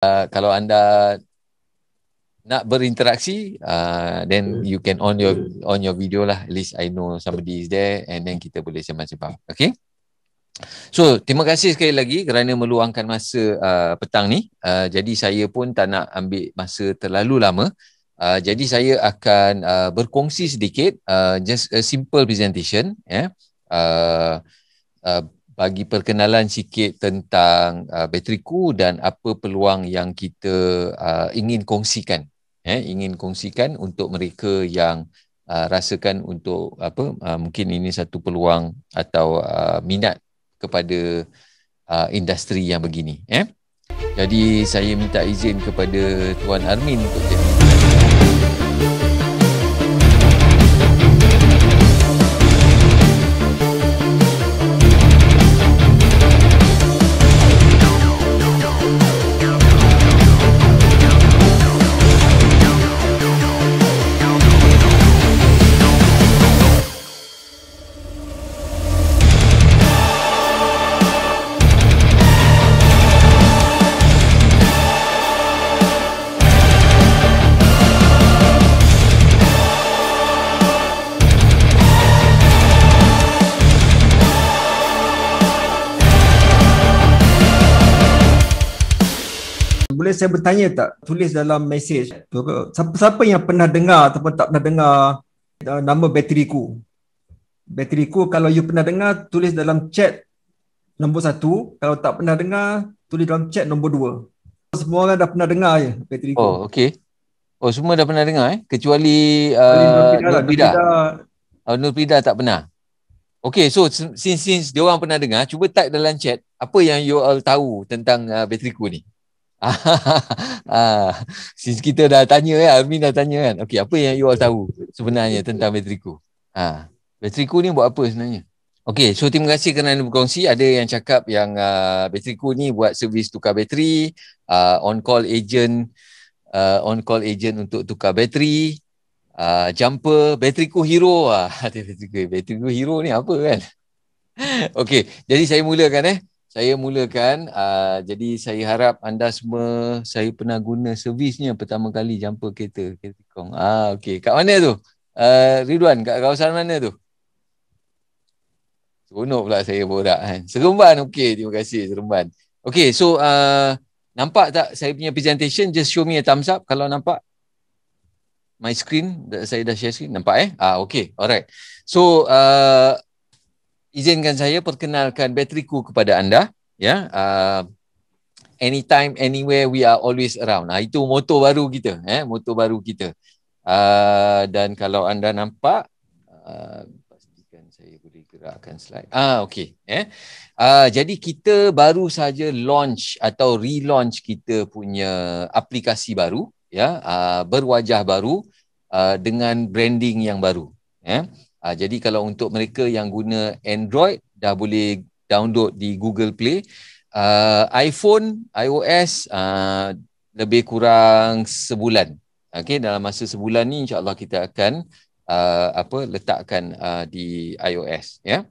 Uh, kalau anda nak berinteraksi uh, then hmm. you can on your on your video lah at least i know somebody is there and then kita boleh sembang-sembang okay so terima kasih sekali lagi kerana meluangkan masa uh, petang ni uh, jadi saya pun tak nak ambil masa terlalu lama uh, jadi saya akan uh, berkongsi sedikit uh, just a simple presentation yeah. uh, uh, bagi perkenalan sikit tentang uh, bateriku dan apa peluang yang kita uh, ingin kongsikan eh ingin kongsikan untuk mereka yang uh, rasakan untuk apa uh, mungkin ini satu peluang atau uh, minat kepada uh, industri yang begini eh jadi saya minta izin kepada tuan Armin untuk jadi saya bertanya tak tulis dalam mesej siapa, siapa yang pernah dengar ataupun tak pernah dengar uh, nama bateri ku bateri ku kalau you pernah dengar tulis dalam chat nombor satu kalau tak pernah dengar tulis dalam chat nombor dua semua orang dah pernah dengar ya bateri ku oh okey Oh semua dah pernah dengar eh kecuali uh, Nur Pida. Lah. Nur Pida oh, tak pernah. Okay so since since dia orang pernah dengar cuba type dalam chat apa yang you all tahu tentang uh, bateriku ni. Ah, since kita dah tanya ya, kan, Amin dah tanya kan. Okey, apa yang you all tahu sebenarnya tentang bateriku? Ah, ha, Bateriku ni buat apa sebenarnya? Okey, so terima kasih kerana anda berkongsi. Ada yang cakap yang uh, ah, bateriku ni buat servis tukar bateri, uh, ah, on call agent uh, on call agent untuk tukar bateri, uh, jumper, bateriku hero ah. bateriku, bateriku hero ni apa kan? Okey, jadi saya mulakan eh saya mulakan uh, jadi saya harap anda semua saya pernah guna servisnya pertama kali jumpa kereta kereta kong ah okey kat mana tu uh, Ridwan kat kawasan mana tu Seronok pula saya borak kan. Seremban, okey. Terima kasih, Seremban. Okey, so uh, nampak tak saya punya presentation? Just show me a thumbs up kalau nampak. My screen, saya dah share screen. Nampak eh? Ah, okey, alright. So, uh, izinkan saya perkenalkan bateriku kepada anda ya uh, anytime anywhere we are always around nah itu motor baru kita eh motor baru kita uh, dan kalau anda nampak uh, pastikan saya boleh gerakkan slide ah okay. eh uh, jadi kita baru saja launch atau relaunch kita punya aplikasi baru ya uh, berwajah baru uh, dengan branding yang baru eh? Uh, jadi kalau untuk mereka yang guna Android dah boleh download di Google Play. Uh, iPhone, iOS uh, lebih kurang sebulan. Okay, dalam masa sebulan ni insyaAllah kita akan uh, apa letakkan uh, di iOS. Ya. Yeah?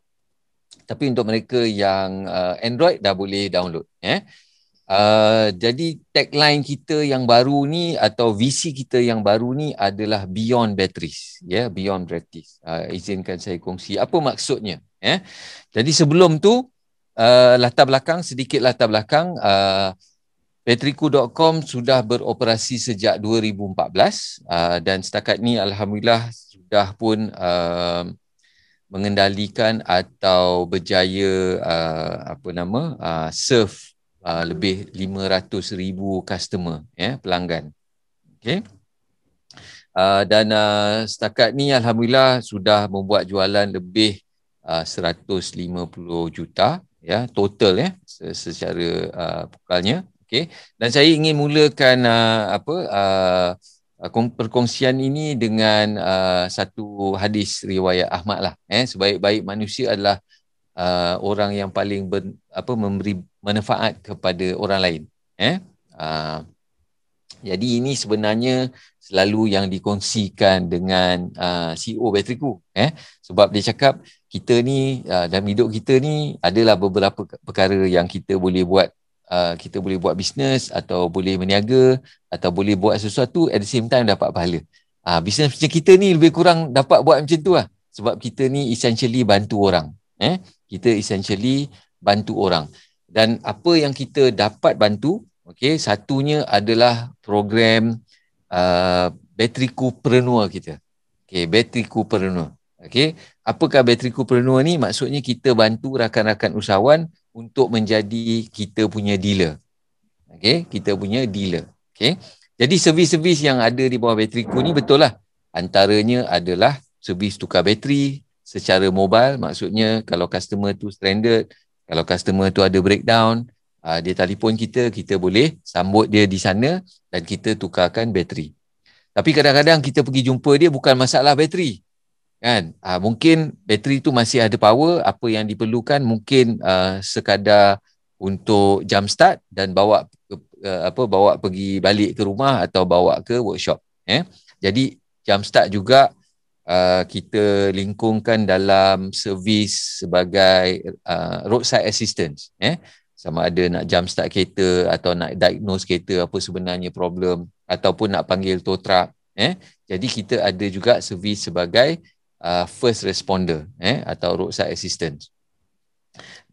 Tapi untuk mereka yang uh, Android dah boleh download. Yeah? Uh, jadi tagline kita yang baru ni atau visi kita yang baru ni adalah beyond batteries ya yeah? beyond batteries uh, izinkan saya kongsi apa maksudnya ya yeah? jadi sebelum tu uh, latar belakang sedikit latar belakang uh, bateriku.com sudah beroperasi sejak 2014 uh, dan setakat ni alhamdulillah sudah pun uh, mengendalikan atau berjaya uh, apa nama uh, serve uh, lebih 500,000 customer ya yeah, pelanggan. Okey. Uh, dan uh, setakat ni alhamdulillah sudah membuat jualan lebih uh, 150 juta ya yeah, total ya secara uh, pukalnya. Okey. Dan saya ingin mulakan uh, apa uh, uh perkongsian ini dengan uh, satu hadis riwayat Ahmad lah. Eh, sebaik-baik manusia adalah uh, orang yang paling ber, apa memberi manfaat kepada orang lain eh uh, jadi ini sebenarnya selalu yang dikongsikan dengan uh, CEO bateriku eh sebab dia cakap kita ni uh, dalam hidup kita ni adalah beberapa perkara yang kita boleh buat uh, kita boleh buat bisnes atau boleh berniaga atau boleh buat sesuatu at the same time dapat pahala. Ah uh, bisnes macam kita ni lebih kurang dapat buat macam tu lah sebab kita ni essentially bantu orang eh kita essentially bantu orang dan apa yang kita dapat bantu okay, satunya adalah program uh, bateri kuperenua kita okey bateri kuperenua okay. apakah bateri kuperenua ni maksudnya kita bantu rakan-rakan usahawan untuk menjadi kita punya dealer okay, kita punya dealer okay. jadi servis-servis yang ada di bawah bateri ku ni betul lah antaranya adalah servis tukar bateri secara mobile maksudnya kalau customer tu stranded kalau customer tu ada breakdown uh, dia telefon kita kita boleh sambut dia di sana dan kita tukarkan bateri tapi kadang-kadang kita pergi jumpa dia bukan masalah bateri kan uh, mungkin bateri tu masih ada power apa yang diperlukan mungkin uh, sekadar untuk jump start dan bawa ke, uh, apa bawa pergi balik ke rumah atau bawa ke workshop eh jadi jump start juga Uh, kita lingkungkan dalam servis sebagai uh, roadside assistance eh sama ada nak jump start kereta atau nak diagnose kereta apa sebenarnya problem ataupun nak panggil tow truck eh jadi kita ada juga servis sebagai uh, first responder eh atau roadside assistance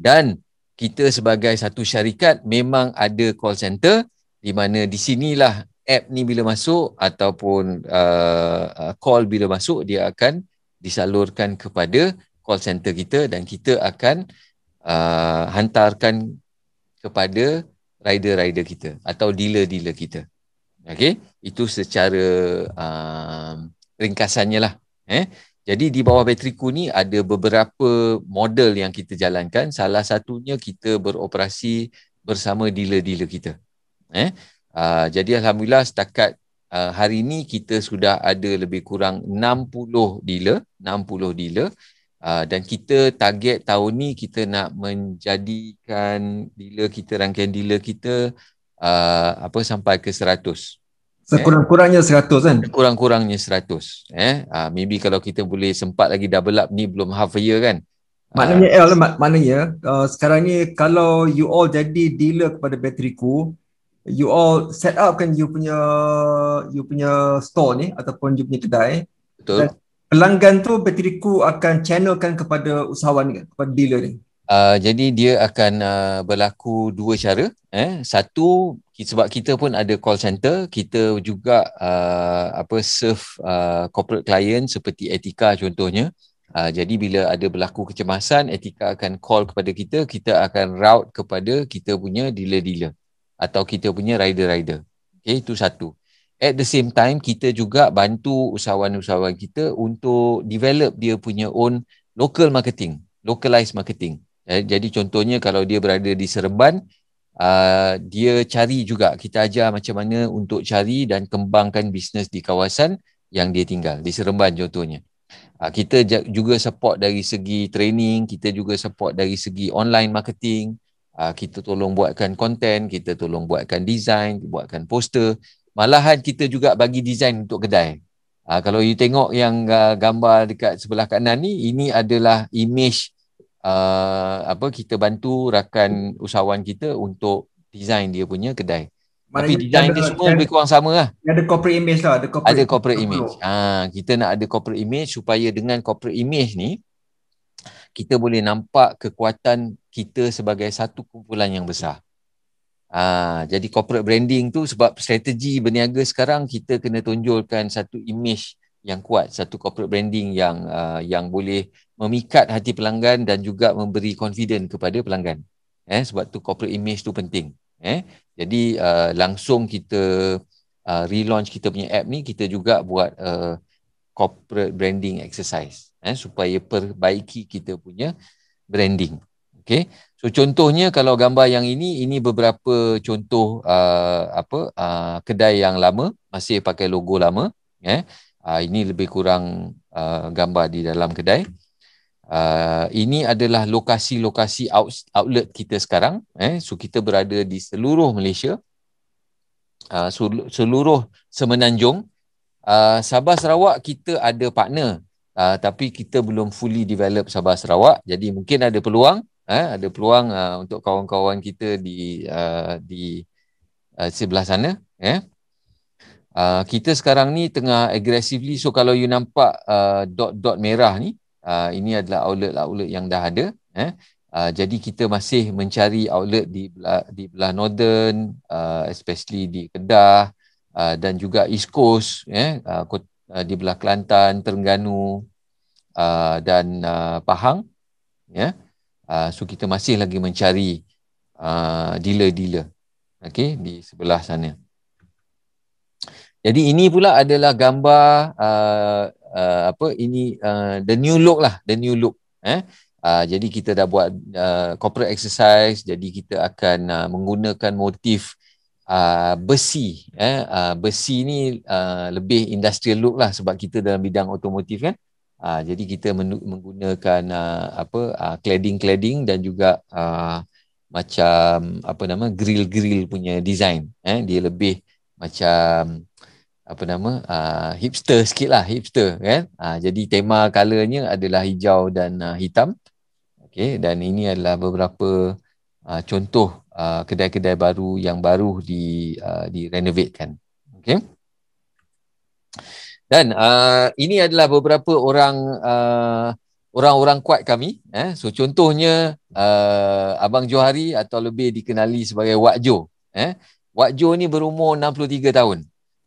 dan kita sebagai satu syarikat memang ada call center di mana di sinilah app ni bila masuk ataupun uh, uh, call bila masuk dia akan disalurkan kepada call center kita dan kita akan uh, hantarkan kepada rider-rider kita atau dealer-dealer kita. Okey, itu secara uh, ringkasannya lah. Eh? Jadi di bawah bateriku ni ada beberapa model yang kita jalankan. Salah satunya kita beroperasi bersama dealer-dealer kita. Eh? Ah, jadi alhamdulillah setakat uh, hari ini kita sudah ada lebih kurang 60 dealer, 60 dealer uh, dan kita target tahun ni kita nak menjadikan dealer kita rangkaian dealer kita uh, apa sampai ke 100. Sekurang-kurangnya 100 eh? kan? Kurang kurangnya 100. Eh, uh, maybe kalau kita boleh sempat lagi double up ni belum half a year kan. Maknanya uh, L mak- maknanya uh, sekarang ni kalau you all jadi dealer kepada bateriku you all set up kan you punya you punya store ni ataupun you punya kedai. Betul. Dan pelanggan tu bateriku akan channelkan kepada usahawan kan, kepada dealer ni. Uh, ah, jadi dia akan uh, berlaku dua cara eh satu sebab kita pun ada call center kita juga uh, apa serve uh, corporate client seperti Etika contohnya uh, jadi bila ada berlaku kecemasan Etika akan call kepada kita kita akan route kepada kita punya dealer-dealer atau kita punya rider-rider. Okay, itu satu. At the same time, kita juga bantu usahawan-usahawan kita untuk develop dia punya own local marketing, localized marketing. Eh, jadi contohnya kalau dia berada di Seremban, uh, ah, dia cari juga, kita ajar macam mana untuk cari dan kembangkan bisnes di kawasan yang dia tinggal, di Seremban contohnya. Uh, kita juga support dari segi training, kita juga support dari segi online marketing, uh, kita tolong buatkan konten, kita tolong buatkan design, buatkan poster. Malahan kita juga bagi design untuk kedai. Uh, kalau you tengok yang uh, gambar dekat sebelah kanan ni, ini adalah image uh, apa kita bantu rakan usahawan kita untuk design dia punya kedai. Mana Tapi design dia semua lebih kurang sama lah. Ada corporate image lah. Ada corporate, ada corporate image. Ha, kita nak ada corporate image supaya dengan corporate image ni, kita boleh nampak kekuatan kita sebagai satu kumpulan yang besar. Ha, jadi corporate branding tu sebab strategi berniaga sekarang kita kena tonjolkan satu image yang kuat, satu corporate branding yang uh, yang boleh memikat hati pelanggan dan juga memberi confidence kepada pelanggan. Eh sebab tu corporate image tu penting. Eh jadi uh, langsung kita uh, relaunch kita punya app ni kita juga buat uh, corporate branding exercise eh supaya perbaiki kita punya branding. Okay, So contohnya kalau gambar yang ini ini beberapa contoh uh, apa uh, kedai yang lama masih pakai logo lama eh. Uh, ini lebih kurang uh, gambar di dalam kedai. Uh, ini adalah lokasi-lokasi out, outlet kita sekarang eh. So kita berada di seluruh Malaysia. Uh, seluruh semenanjung uh, Sabah Sarawak kita ada partner uh, tapi kita belum fully develop Sabah Sarawak jadi mungkin ada peluang eh, ada peluang uh, untuk kawan-kawan kita di uh, di uh, sebelah sana eh. Uh, kita sekarang ni tengah aggressively so kalau you nampak uh, dot dot merah ni uh, ini adalah outlet outlet yang dah ada eh. Uh, jadi kita masih mencari outlet di di belah northern uh, especially di Kedah uh, dan juga east coast eh uh, di belah Kelantan, Terengganu uh, dan uh, Pahang ya. Yeah. Ah, so kita masih lagi mencari uh, dealer-dealer okay, di sebelah sana. Jadi ini pula adalah gambar uh, uh, apa ini uh, the new look lah the new look eh uh, jadi kita dah buat uh, corporate exercise jadi kita akan uh, menggunakan motif uh, besi eh uh, besi ni uh, lebih industrial look lah sebab kita dalam bidang otomotif kan Ha, jadi kita menggunakan uh, apa uh, cladding-cladding dan juga uh, macam apa nama grill-grill punya design eh dia lebih macam apa nama uh, hipster sikit lah hipster kan uh, jadi tema colornya adalah hijau dan uh, hitam Okay, dan ini adalah beberapa uh, contoh uh, kedai-kedai baru yang baru di uh, direnovatekan okey dan uh, ini adalah beberapa orang uh, orang-orang kuat kami eh so contohnya uh, abang Johari atau lebih dikenali sebagai Wak Jo eh Wak Jo ni berumur 63 tahun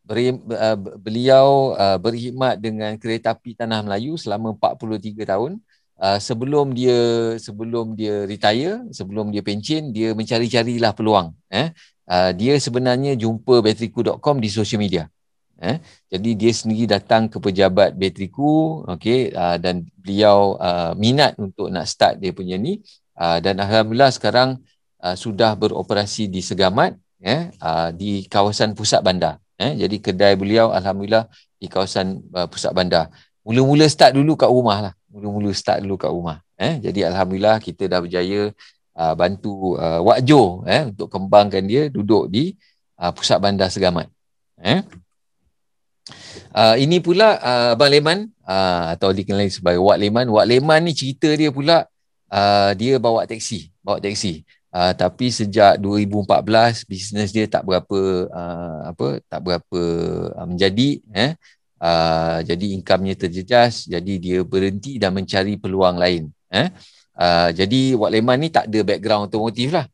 Beri, uh, beliau uh, berkhidmat dengan kereta api tanah Melayu selama 43 tahun uh, sebelum dia sebelum dia retire sebelum dia pencin dia mencari-carilah peluang eh uh, dia sebenarnya jumpa Betriku.com di social media Eh, jadi dia sendiri datang ke pejabat bateriku okay, uh, ah, dan beliau uh, minat untuk nak start dia punya ni uh, dan Alhamdulillah sekarang uh, sudah beroperasi di Segamat eh, uh, di kawasan pusat bandar. Eh, jadi kedai beliau Alhamdulillah di kawasan uh, pusat bandar. Mula-mula start dulu kat rumah lah. Mula-mula start dulu kat rumah. Eh, jadi Alhamdulillah kita dah berjaya uh, bantu uh, Wak Jo eh, untuk kembangkan dia duduk di uh, pusat bandar Segamat. Eh. Ah, ini pula uh, Abang Leman uh, ah, atau dikenali sebagai Wak Leman. Wak Leman ni cerita dia pula uh, dia bawa teksi, bawa teksi. Uh, tapi sejak 2014 bisnes dia tak berapa uh, apa tak berapa uh, menjadi eh. Uh, jadi income-nya terjejas, jadi dia berhenti dan mencari peluang lain eh. Uh, jadi Wak Leman ni tak ada background otomotif lah.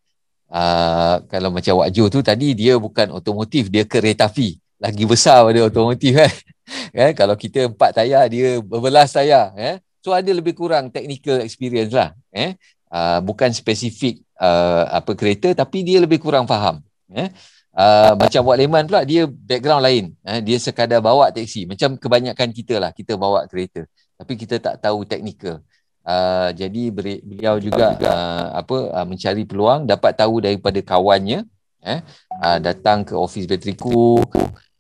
Uh, kalau macam Wak Jo tu tadi dia bukan otomotif, dia kereta fee lagi besar pada otomotif kan. Eh? kalau kita empat tayar, dia berbelas tayar. Eh? So ada lebih kurang technical experience lah. Eh? Uh, bukan spesifik uh, apa kereta tapi dia lebih kurang faham. Eh? Uh, macam buat Lehman pula dia background lain. Eh? Dia sekadar bawa teksi. Macam kebanyakan kita lah kita bawa kereta. Tapi kita tak tahu technical. Uh, jadi beliau juga, Uh, apa uh, mencari peluang dapat tahu daripada kawannya eh uh, datang ke office bateriku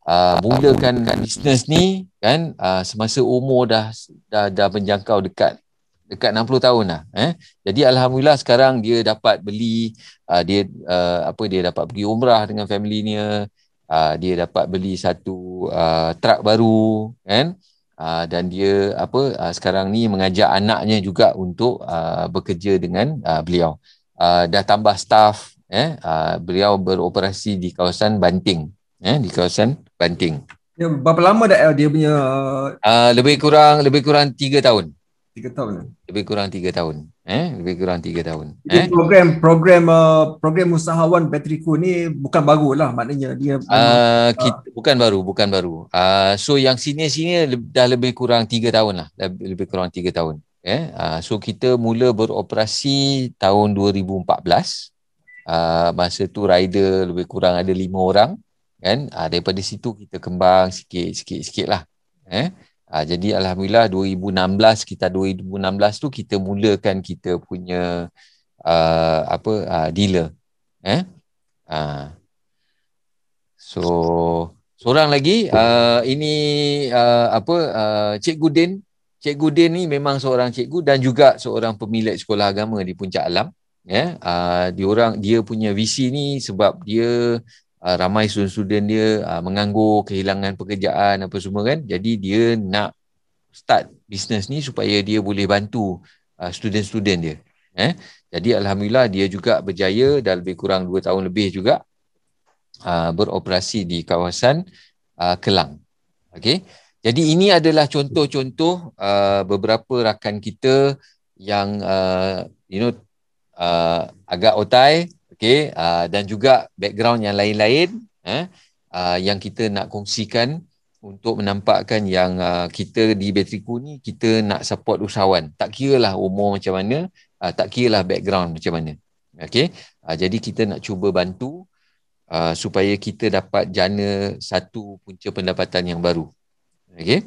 uh, mulakan bisnes ni kan uh, semasa umur dah, dah dah menjangkau dekat dekat 60 tahun lah eh jadi alhamdulillah sekarang dia dapat beli uh, dia uh, apa dia dapat pergi umrah dengan family dia uh, dia dapat beli satu uh, truck baru kan uh, dan dia apa uh, sekarang ni mengajak anaknya juga untuk uh, bekerja dengan uh, beliau uh, dah tambah staff eh uh, beliau beroperasi di kawasan Banting eh di kawasan Banting. Ya, berapa lama dah eh, dia punya uh, lebih kurang lebih kurang tiga tahun. Tiga tahun. Lah. Lebih kurang tiga tahun. Eh, lebih kurang tiga tahun. Jadi eh? program program uh, program usahawan Patricko ni bukan baru lah maknanya dia ah, uh, uh, kita, bukan baru, bukan baru. Uh, so yang sini sini dah lebih kurang tiga tahun lah, lebih, lebih kurang tiga tahun. Eh, uh, so kita mula beroperasi tahun 2014. Uh, masa tu rider lebih kurang ada lima orang kan ha, daripada situ kita kembang sikit sikit sikit lah eh ha, jadi alhamdulillah 2016 kita 2016 tu kita mulakan kita punya uh, apa uh, dealer eh ha. so seorang lagi uh, ini uh, apa uh, cikgu Din cikgu Din ni memang seorang cikgu dan juga seorang pemilik sekolah agama di Puncak Alam ya yeah, uh, dia orang dia punya visi ni sebab dia uh, ramai student-student dia uh, menganggur, kehilangan pekerjaan apa semua kan. Jadi dia nak start bisnes ni supaya dia boleh bantu uh, student-student dia. Eh. Jadi alhamdulillah dia juga berjaya dah lebih kurang 2 tahun lebih juga uh, beroperasi di kawasan uh, Kelang. Okey. Jadi ini adalah contoh-contoh uh, beberapa rakan kita yang uh, you know uh, agak otai okay, uh, dan juga background yang lain-lain eh, uh, yang kita nak kongsikan untuk menampakkan yang uh, kita di Bateriku ni kita nak support usahawan tak kira lah umur macam mana uh, tak lah background macam mana okay? uh, jadi kita nak cuba bantu uh, supaya kita dapat jana satu punca pendapatan yang baru okay?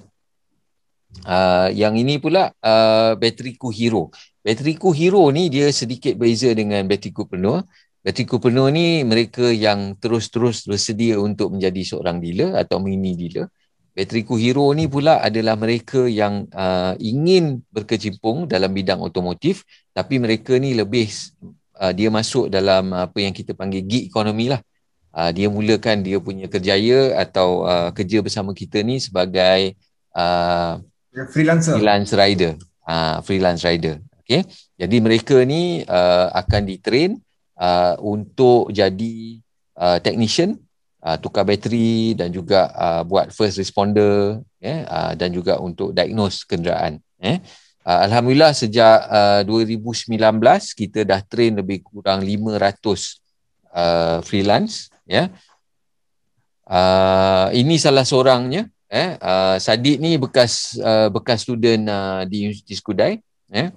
uh, yang ini pula uh, Bateriku Hero Bateriku Hero ni dia sedikit berbeza dengan Bateriku Penuh Latin Kupernur ni mereka yang terus-terus bersedia untuk menjadi seorang dealer atau mini dealer. Bateriku Hero ni pula adalah mereka yang uh, ingin berkecimpung dalam bidang otomotif tapi mereka ni lebih uh, dia masuk dalam apa yang kita panggil gig economy lah. Uh, dia mulakan dia punya kerjaya atau uh, kerja bersama kita ni sebagai uh, ya, freelancer. Freelance rider. Uh, freelance rider. Okay. Jadi mereka ni uh, akan ditrain uh, untuk jadi uh, technician uh, tukar bateri dan juga uh, buat first responder eh uh, dan juga untuk diagnose kenderaan eh uh, alhamdulillah sejak uh, 2019 kita dah train lebih kurang 500 uh, freelance ya yeah. Uh, ini salah seorangnya eh uh, Sadiq ni bekas uh, bekas student uh, di Universiti Skudai eh uh,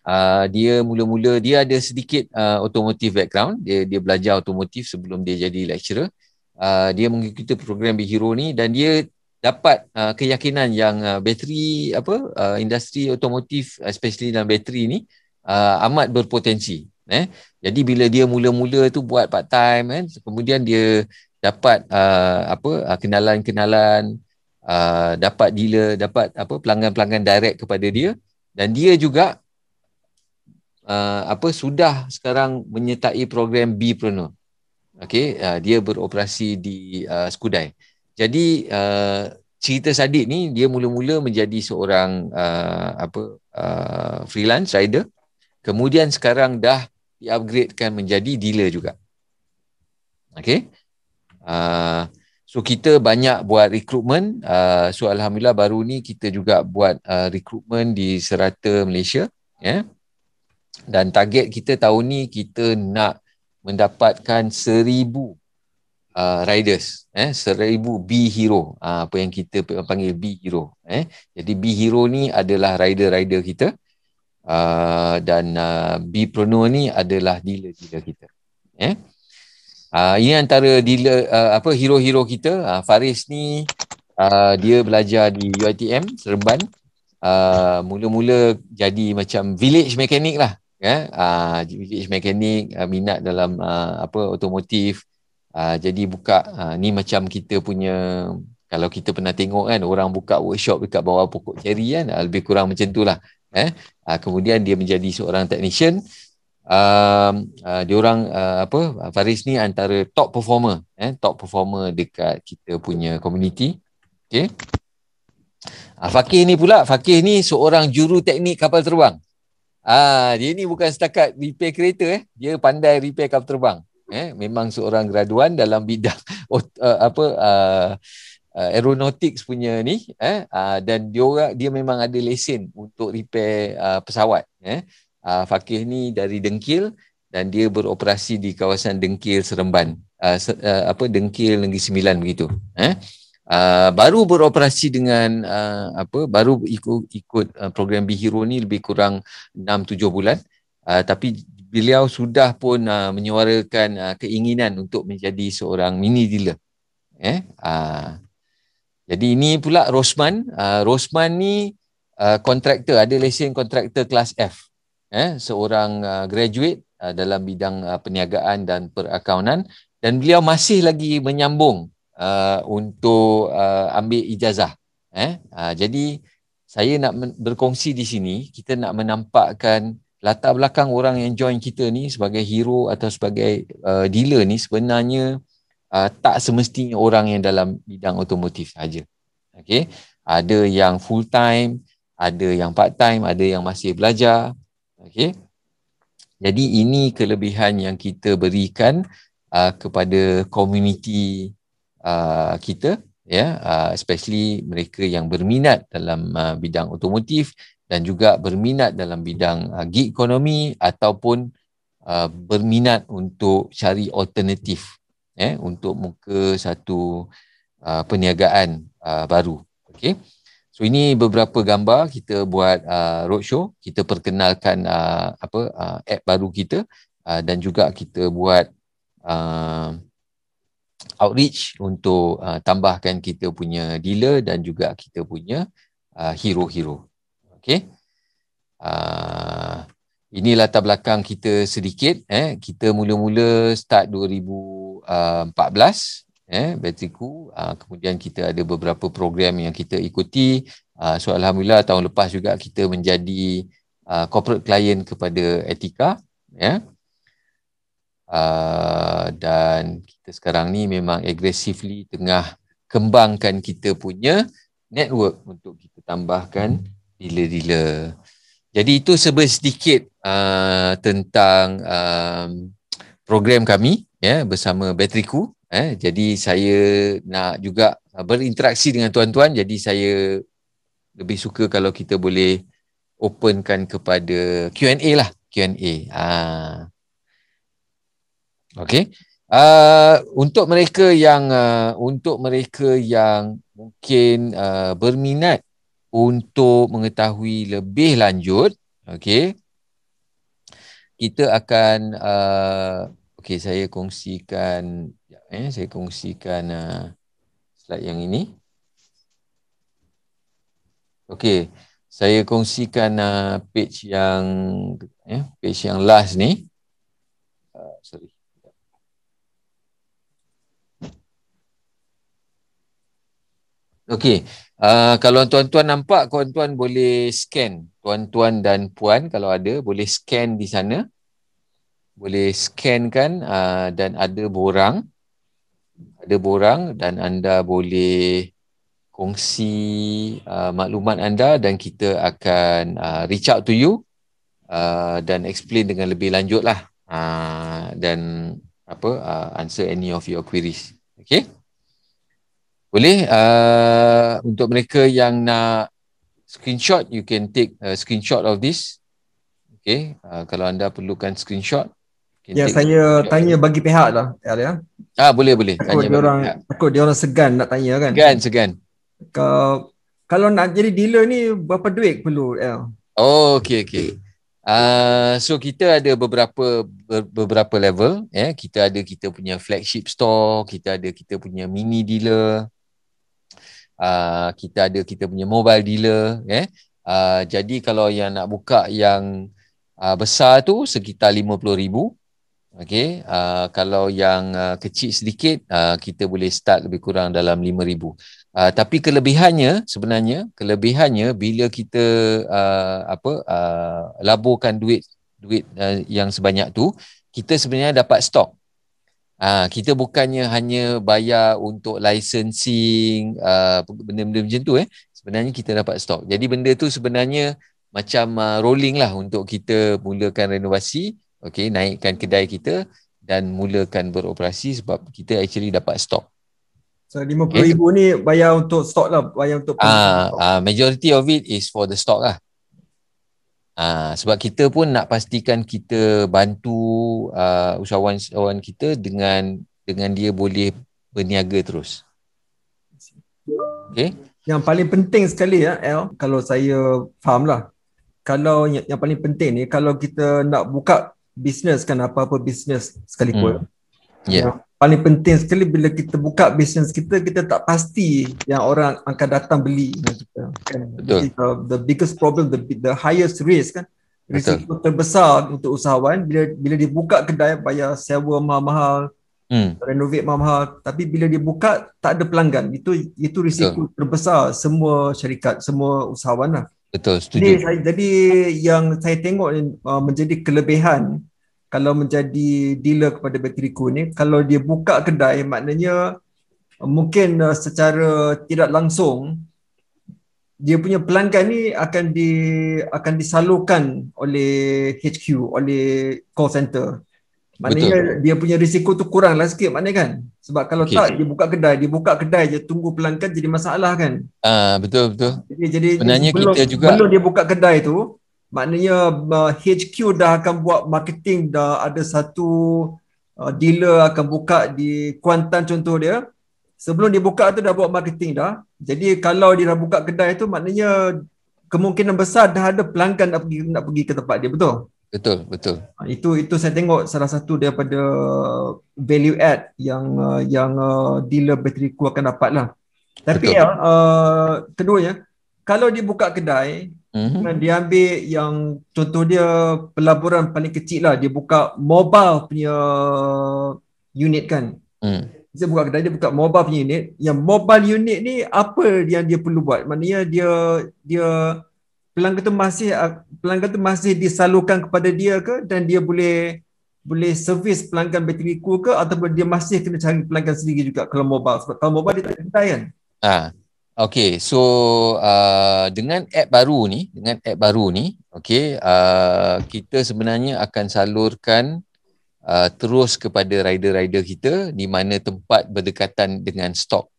Ah, dia mula-mula dia ada sedikit uh, automotive background dia dia belajar automotive sebelum dia jadi lecturer uh, dia mengikuti program Be Hero ni dan dia dapat uh, keyakinan yang uh, bateri apa uh, industri otomotif especially dalam bateri ni uh, amat berpotensi eh jadi bila dia mula-mula tu buat part time kan eh, kemudian dia dapat uh, apa uh, kenalan-kenalan uh, dapat dealer dapat apa pelanggan-pelanggan direct kepada dia dan dia juga Uh, apa sudah sekarang menyertai program Bpreneur. Okey, uh, dia beroperasi di uh, Skudai. Jadi uh, cerita Sadik ni dia mula-mula menjadi seorang uh, apa uh, freelance rider. Kemudian sekarang dah diupgradekan menjadi dealer juga. Okey. Uh, so kita banyak buat recruitment uh, so alhamdulillah baru ni kita juga buat uh, recruitment di serata Malaysia ya yeah dan target kita tahun ni kita nak mendapatkan seribu uh, riders eh seribu B hero uh, ah, apa yang kita panggil B hero eh jadi B hero ni adalah rider rider kita uh, dan uh, ah, B preneur ni adalah dealer dealer kita eh uh, ini antara dealer uh, apa hero hero kita uh, Faris ni uh, dia belajar di UiTM Seremban uh, mula-mula jadi macam village mechanic lah eh uh, mekanik uh, minat dalam uh, apa otomotif uh, jadi buka uh, ni macam kita punya kalau kita pernah tengok kan orang buka workshop dekat bawah pokok ceri kan uh, lebih kurang macam itulah eh uh, kemudian dia menjadi seorang technician uh, uh, dia orang uh, apa Faris ni antara top performer eh top performer dekat kita punya community okey uh, Fakih ni pula Fakih ni seorang juru teknik kapal terbang Ah, dia ni bukan setakat repair kereta eh. Dia pandai repair kapal terbang. Eh, memang seorang graduan dalam bidang uh, apa uh, aeronautics punya ni eh uh, dan dia dia memang ada lesen untuk repair uh, pesawat eh. Uh, Fakih ni dari Dengkil dan dia beroperasi di kawasan Dengkil Seremban. Uh, uh, apa Dengkil Negeri Sembilan begitu eh. Ah, baru beroperasi dengan uh, apa baru ikut ikut uh, ah, program Bihiro ni lebih kurang 6 7 bulan uh, tapi beliau sudah pun uh, menyuarakan uh, keinginan untuk menjadi seorang mini dealer eh uh, jadi ini pula Rosman uh, Rosman ni kontraktor uh, ada lesen kontraktor kelas F eh seorang uh, graduate uh, dalam bidang uh, perniagaan dan perakaunan dan beliau masih lagi menyambung uh, untuk uh, ambil ijazah. Eh? Uh, jadi saya nak berkongsi di sini, kita nak menampakkan latar belakang orang yang join kita ni sebagai hero atau sebagai uh, dealer ni sebenarnya uh, tak semestinya orang yang dalam bidang otomotif saja. Okay? Ada yang full time, ada yang part time, ada yang masih belajar. Okay? Jadi ini kelebihan yang kita berikan uh, kepada komuniti uh, kita ya yeah, uh, especially mereka yang berminat dalam uh, bidang otomotif dan juga berminat dalam bidang uh, gig ekonomi ataupun uh, berminat untuk cari alternatif eh untuk muka satu uh, perniagaan uh, baru okey so ini beberapa gambar kita buat uh, roadshow kita perkenalkan uh, apa uh, app baru kita uh, dan juga kita buat uh, outreach untuk uh, tambahkan kita punya dealer dan juga kita punya uh, hero-hero. Okey. Uh, ini latar belakang kita sedikit eh kita mula-mula start 2014 uh, eh betiku uh, kemudian kita ada beberapa program yang kita ikuti uh, so alhamdulillah tahun lepas juga kita menjadi uh, corporate client kepada Etika ya. Yeah. Uh, dan kita sekarang ni memang agresifly tengah kembangkan kita punya network untuk kita tambahkan dealer-dealer. Jadi itu sedikit uh, tentang um, program kami ya yeah, bersama Bateriku. Eh. Jadi saya nak juga berinteraksi dengan tuan-tuan. Jadi saya lebih suka kalau kita boleh openkan kepada Q&A lah. Q&A. Uh. Okey. Uh, untuk mereka yang uh, untuk mereka yang mungkin uh, berminat untuk mengetahui lebih lanjut, okey. Kita akan uh, okey saya kongsikan eh saya kongsikan uh, slide yang ini. Okey, saya kongsikan uh, page yang eh page yang last ni. Okey. Uh, kalau tuan-tuan nampak, tuan-tuan boleh scan. Tuan-tuan dan puan kalau ada, boleh scan di sana. Boleh scan kan uh, ah, dan ada borang. Ada borang dan anda boleh kongsi uh, maklumat anda dan kita akan uh, reach out to you uh, dan explain dengan lebih lanjut lah. Uh, dan apa, uh, answer any of your queries. Okay? boleh uh, untuk mereka yang nak screenshot you can take a screenshot of this okay uh, kalau anda perlukan screenshot ya yeah, saya tanya ini. bagi pihak lah ya ah boleh boleh takut tanya dia orang takut dia orang segan nak tanya kan segan segan kalau hmm. kalau nak jadi dealer ni berapa duit perlu L? oh okay okay Uh, so kita ada beberapa beberapa level ya yeah. kita ada kita punya flagship store kita ada kita punya mini dealer Ah, kita ada kita punya mobile dealer eh uh, jadi kalau yang nak buka yang uh, besar tu sekitar 50000 okey uh, kalau yang uh, kecil sedikit uh, kita boleh start lebih kurang dalam 5000 Uh, tapi kelebihannya sebenarnya kelebihannya bila kita uh, apa uh, laburkan duit duit uh, yang sebanyak tu kita sebenarnya dapat stok Ha, kita bukannya hanya bayar untuk licensing uh, benda-benda macam tu eh sebenarnya kita dapat stok jadi benda tu sebenarnya macam uh, rolling lah untuk kita mulakan renovasi okay, naikkan kedai kita dan mulakan beroperasi sebab kita actually dapat stok so 50000 okay. ni bayar untuk stok lah bayar untuk ah uh, majority of it is for the stock lah Ha, sebab kita pun nak pastikan kita bantu uh, ah, usahawan-usahawan kita dengan dengan dia boleh berniaga terus. Okay. Yang paling penting sekali ya El kalau saya faham lah. Kalau yang, yang paling penting ni, kalau kita nak buka bisnes kan apa-apa bisnes sekalipun. Hmm. Yeah paling penting sekali bila kita buka bisnes kita kita tak pasti yang orang akan datang beli dengan kita kan uh, the biggest problem the the highest risk kan risiko terbesar untuk usahawan bila bila dia buka kedai bayar sewa mahal-mahal hmm. renovate mahal-mahal tapi bila dia buka tak ada pelanggan itu itu risiko Betul. terbesar semua syarikat semua usahawan lah. Betul, setuju. Jadi, saya, jadi yang saya tengok uh, menjadi kelebihan kalau menjadi dealer kepada bateri ku ni kalau dia buka kedai maknanya uh, mungkin uh, secara tidak langsung dia punya pelanggan ni akan di akan disalurkan oleh HQ oleh call center maknanya Betul. dia punya risiko tu kuranglah sikit maknanya kan sebab kalau okay. tak dia buka kedai dia buka kedai je tunggu pelanggan jadi masalah kan ah uh, betul betul jadi, jadi sebenarnya belum, kita juga belum dia buka kedai tu maknanya uh, HQ dah akan buat marketing dah ada satu uh, dealer akan buka di Kuantan contoh dia sebelum dibuka tu dah buat marketing dah jadi kalau dia dah buka kedai tu maknanya kemungkinan besar dah ada pelanggan nak pergi nak pergi ke tempat dia betul betul betul ha, itu itu saya tengok salah satu daripada value add yang hmm. uh, yang uh, dealer bateri ku akan dapat lah tapi ya uh, ya kalau dia buka kedai Mm-hmm. dia ambil yang contoh dia pelaburan paling kecil lah dia buka mobile punya unit kan. Mm. Dia buka kedai dia buka mobile punya unit. Yang mobile unit ni apa yang dia perlu buat? Maknanya dia dia pelanggan tu masih ah, pelanggan tu masih disalurkan kepada dia ke dan dia boleh boleh servis pelanggan bateri ku ke ataupun dia masih kena cari pelanggan sendiri juga kalau mobile sebab kalau mobile dia tak kedai kan. Ah. Uh. Okay, so uh, dengan app baru ni, dengan app baru ni, okay, uh, kita sebenarnya akan salurkan uh, terus kepada rider-rider kita di mana tempat berdekatan dengan stok.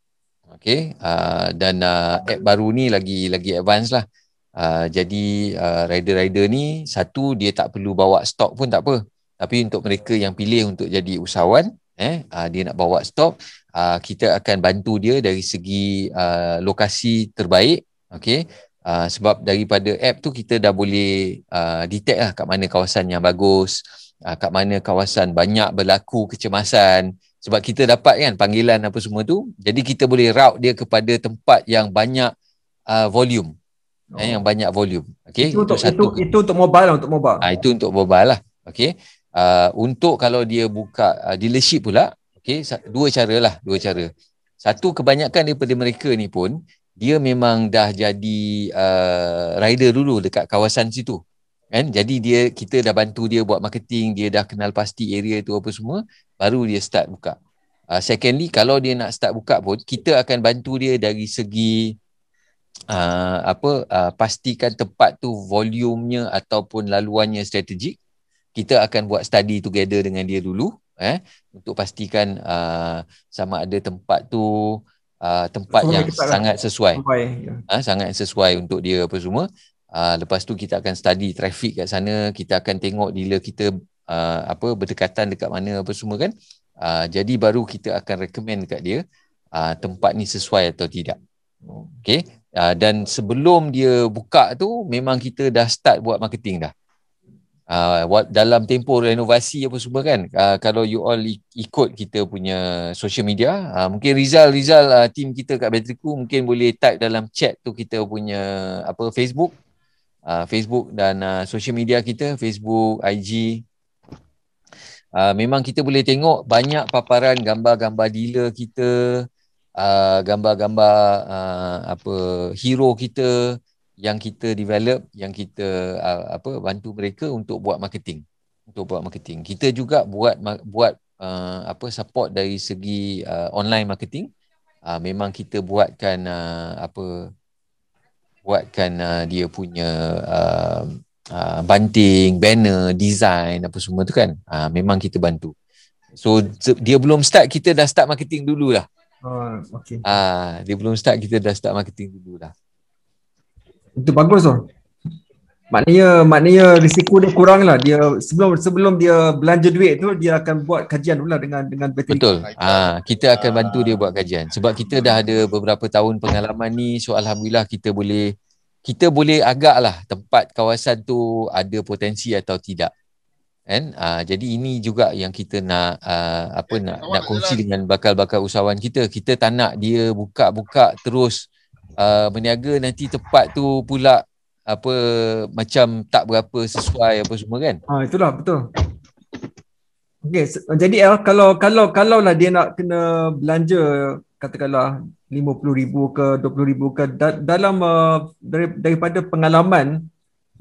Okay, uh, dan uh, app baru ni lagi lagi advance lah. Uh, jadi uh, rider-rider ni satu dia tak perlu bawa stok pun tak apa. Tapi untuk mereka yang pilih untuk jadi usahawan, eh, uh, dia nak bawa stok, uh, kita akan bantu dia dari segi uh, lokasi terbaik okey uh, sebab daripada app tu kita dah boleh uh, detect lah kat mana kawasan yang bagus uh, kat mana kawasan banyak berlaku kecemasan sebab kita dapat kan panggilan apa semua tu jadi kita boleh route dia kepada tempat yang banyak uh, volume eh, Oh. yang banyak volume. okay? itu untuk satu. Itu, itu untuk mobile lah, untuk mobile. ha, itu untuk mobile lah. okay? Uh, untuk kalau dia buka uh, dealership pula, Okey, dua cara lah, dua cara. Satu kebanyakan daripada mereka ni pun dia memang dah jadi uh, rider dulu dekat kawasan situ. Kan? Jadi dia kita dah bantu dia buat marketing, dia dah kenal pasti area tu apa semua, baru dia start buka. Uh, secondly, kalau dia nak start buka pun, kita akan bantu dia dari segi uh, apa uh, pastikan tempat tu volumenya ataupun laluannya strategik. Kita akan buat study together dengan dia dulu. Uh, eh untuk pastikan uh, sama ada tempat tu uh, tempat semua yang sangat lah. sesuai ya. ha, sangat sesuai untuk dia apa semua uh, lepas tu kita akan study traffic kat sana kita akan tengok dealer kita uh, apa berdekatan dekat mana apa semua kan uh, jadi baru kita akan recommend kat dia uh, tempat ni sesuai atau tidak okey uh, dan sebelum dia buka tu memang kita dah start buat marketing dah uh, what, dalam tempoh renovasi apa semua kan uh, kalau you all ikut kita punya social media uh, mungkin Rizal Rizal uh, team kita kat Betriku mungkin boleh type dalam chat tu kita punya apa Facebook uh, Facebook dan uh, social media kita Facebook IG Uh, memang kita boleh tengok banyak paparan gambar-gambar dealer kita, uh, gambar-gambar uh, apa hero kita, yang kita develop yang kita uh, apa bantu mereka untuk buat marketing untuk buat marketing kita juga buat buat uh, apa support dari segi uh, online marketing uh, memang kita buatkan uh, apa buatkan uh, dia punya uh, uh, banting banner design apa semua tu kan uh, memang kita bantu so dia belum start kita dah start marketing dululah oh, ah uh, Ah uh, dia belum start kita dah start marketing dululah itu bagus tu. Maknanya maknanya risiko dia kurang lah. Dia sebelum sebelum dia belanja duit tu dia akan buat kajian pula dengan dengan betul. Betul. Ah, ha, kita akan bantu dia buat kajian. Sebab kita dah ada beberapa tahun pengalaman ni so alhamdulillah kita boleh kita boleh agak lah tempat kawasan tu ada potensi atau tidak. Kan? Ha, jadi ini juga yang kita nak ha, apa nak nak kongsi lah. dengan bakal-bakal usahawan kita. Kita tak nak dia buka-buka terus berniaga uh, nanti tempat tu pula apa macam tak berapa sesuai apa semua kan ha itulah betul okey so, jadi El, eh, kalau kalau kalau lah dia nak kena belanja katakanlah 50000 ke 20000 ke da- dalam uh, dari, daripada pengalaman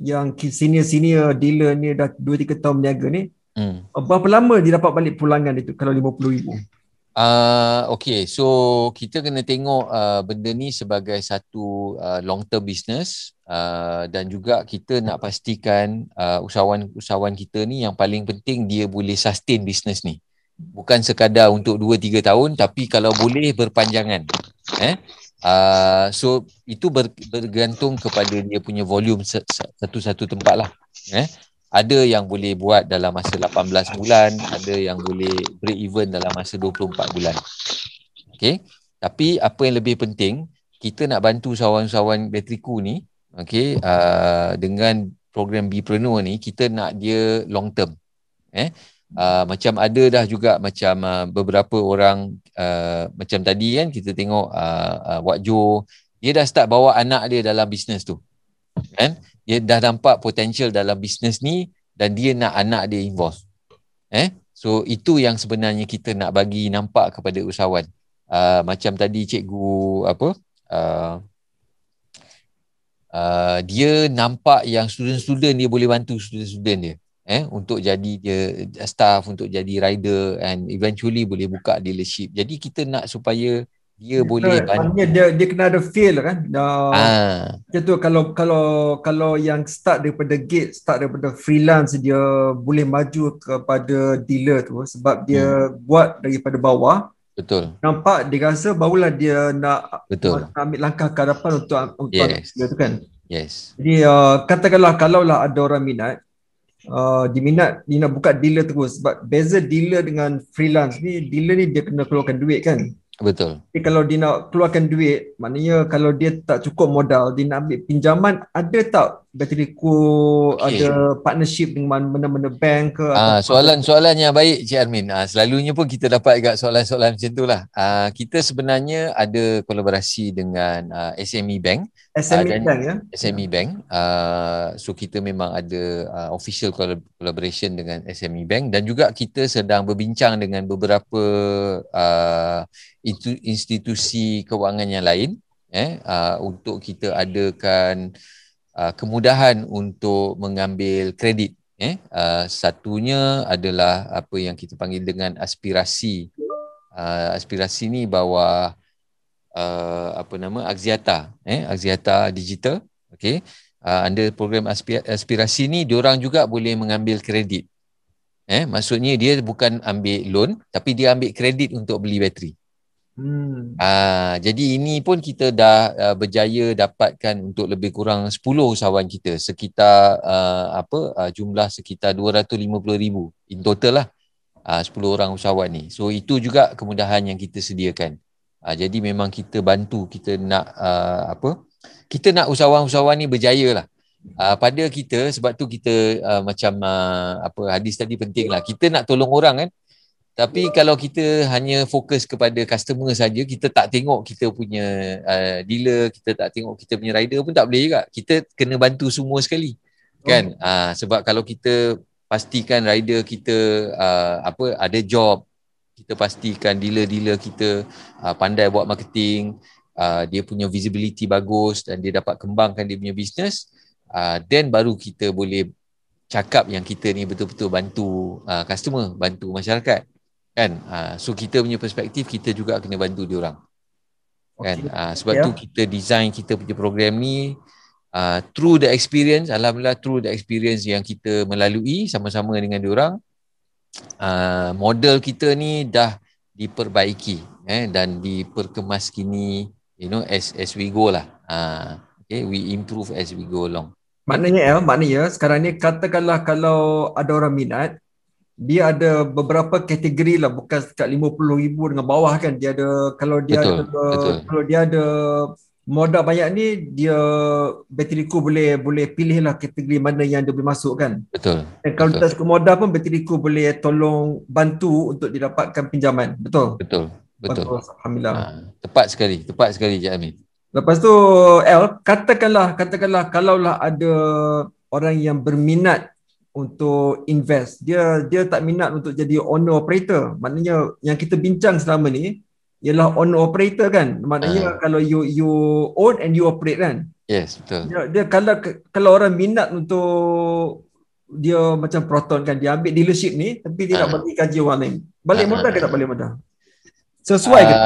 yang senior-senior dealer ni dah 2 3 tahun berniaga ni hmm. berapa lama dia dapat balik pulangan itu kalau 50000 Ah, okay, so kita kena tengok uh, benda ni sebagai satu uh, long term business uh, dan juga kita nak pastikan uh, usahawan-usahawan kita ni yang paling penting dia boleh sustain business ni. Bukan sekadar untuk 2-3 tahun tapi kalau boleh berpanjangan. Eh? Uh, so itu ber, bergantung kepada dia punya volume satu-satu tempat lah. Eh? ada yang boleh buat dalam masa 18 bulan, ada yang boleh break even dalam masa 24 bulan. Okay, Tapi apa yang lebih penting, kita nak bantu sawan-sawan bateriku ni, okay, uh, dengan program Bpreneur ni kita nak dia long term. Eh. Uh, macam ada dah juga macam uh, beberapa orang uh, macam tadi kan kita tengok uh, uh, Wak Jo dia dah start bawa anak dia dalam bisnes tu. Kan? Eh? dia dah nampak potential dalam bisnes ni dan dia nak anak dia involve. Eh? So itu yang sebenarnya kita nak bagi nampak kepada usahawan. Uh, macam tadi cikgu apa uh, uh, dia nampak yang student-student dia boleh bantu student-student dia eh untuk jadi dia staff untuk jadi rider and eventually boleh buka dealership. Jadi kita nak supaya dia kita, boleh kan? dia dia kena ada feel kan uh, ah tu kalau kalau kalau yang start daripada gate start daripada freelance dia boleh maju kepada dealer tu sebab dia hmm. buat daripada bawah betul nampak dia rasa barulah dia nak betul. Nak ambil langkah ke hadapan untuk untuk yes. dealer tu kan yes jadi uh, katakanlah kalaulah ada orang minat Uh, minat dia nak buka dealer terus sebab beza dealer dengan freelance ni dealer ni dia kena keluarkan duit kan Betul. Tapi kalau dia nak keluarkan duit, maknanya kalau dia tak cukup modal, dia nak ambil pinjaman, ada tak Bateri Co okay. ada partnership dengan mana-mana bank ke ah, soalan-soalan yang baik Cik Armin ah, selalunya pun kita dapat juga soalan-soalan macam tu lah ah, kita sebenarnya ada kolaborasi dengan ah, SME Bank SME ah, e Bank ya SME Bank ah, so kita memang ada ah, official collaboration dengan SME Bank dan juga kita sedang berbincang dengan beberapa ah, institusi kewangan yang lain eh uh, untuk kita adakan Uh, kemudahan untuk mengambil kredit eh uh, satunya adalah apa yang kita panggil dengan aspirasi uh, aspirasi ni bawa uh, apa nama Axiata eh Axiata Digital okey uh, under program aspirasi ni orang juga boleh mengambil kredit eh maksudnya dia bukan ambil loan tapi dia ambil kredit untuk beli bateri Hmm. Uh, jadi ini pun kita dah uh, berjaya dapatkan untuk lebih kurang 10 usahawan kita sekitar uh, apa uh, jumlah sekitar ribu in total lah uh, 10 orang usahawan ni. So itu juga kemudahan yang kita sediakan. Uh, jadi memang kita bantu kita nak uh, apa? Kita nak usahawan-usahawan ni berjaya lah. Uh, pada kita sebab tu kita uh, macam uh, apa hadis tadi penting lah. Kita nak tolong orang kan. Tapi kalau kita hanya fokus kepada customer saja, kita tak tengok kita punya uh, dealer, kita tak tengok kita punya rider pun tak boleh juga. Kita kena bantu semua sekali. Oh. Kan? Uh, sebab kalau kita pastikan rider kita uh, apa ada job, kita pastikan dealer-dealer kita uh, pandai buat marketing, uh, dia punya visibility bagus dan dia dapat kembangkan dia punya business, uh, then baru kita boleh cakap yang kita ni betul-betul bantu uh, customer, bantu masyarakat kan ah, so kita punya perspektif kita juga kena bantu dia orang kan okay. Ah, sebab yeah. tu kita design kita punya program ni ah, through the experience alhamdulillah through the experience yang kita melalui sama-sama dengan dia orang model kita ni dah diperbaiki eh dan kini you know as as we go lah okay we improve as we go along Maknanya El, maknanya sekarang ni katakanlah kalau ada orang minat dia ada beberapa kategori lah bukan dekat 50 ribu dengan bawah kan dia ada kalau dia betul, ada betul. kalau dia ada modal banyak ni dia Betriku boleh boleh pilih lah kategori mana yang dia boleh masuk kan betul dan kalau betul. tak modal pun Betriku boleh tolong bantu untuk didapatkan pinjaman betul betul betul alhamdulillah ha, tepat sekali tepat sekali Cik Amin lepas tu L katakanlah katakanlah kalaulah ada orang yang berminat untuk invest. Dia dia tak minat untuk jadi owner operator. Maknanya yang kita bincang selama ni ialah owner operator kan. Maknanya uh. kalau you you own and you operate kan. Yes, betul. Dia, dia kalau kalau orang minat untuk dia macam proton kan dia ambil dealership ni tapi dia uh. nak ah. bagi gaji orang lain. Balik uh. modal ke tak balik modal? Sesuai uh. ke?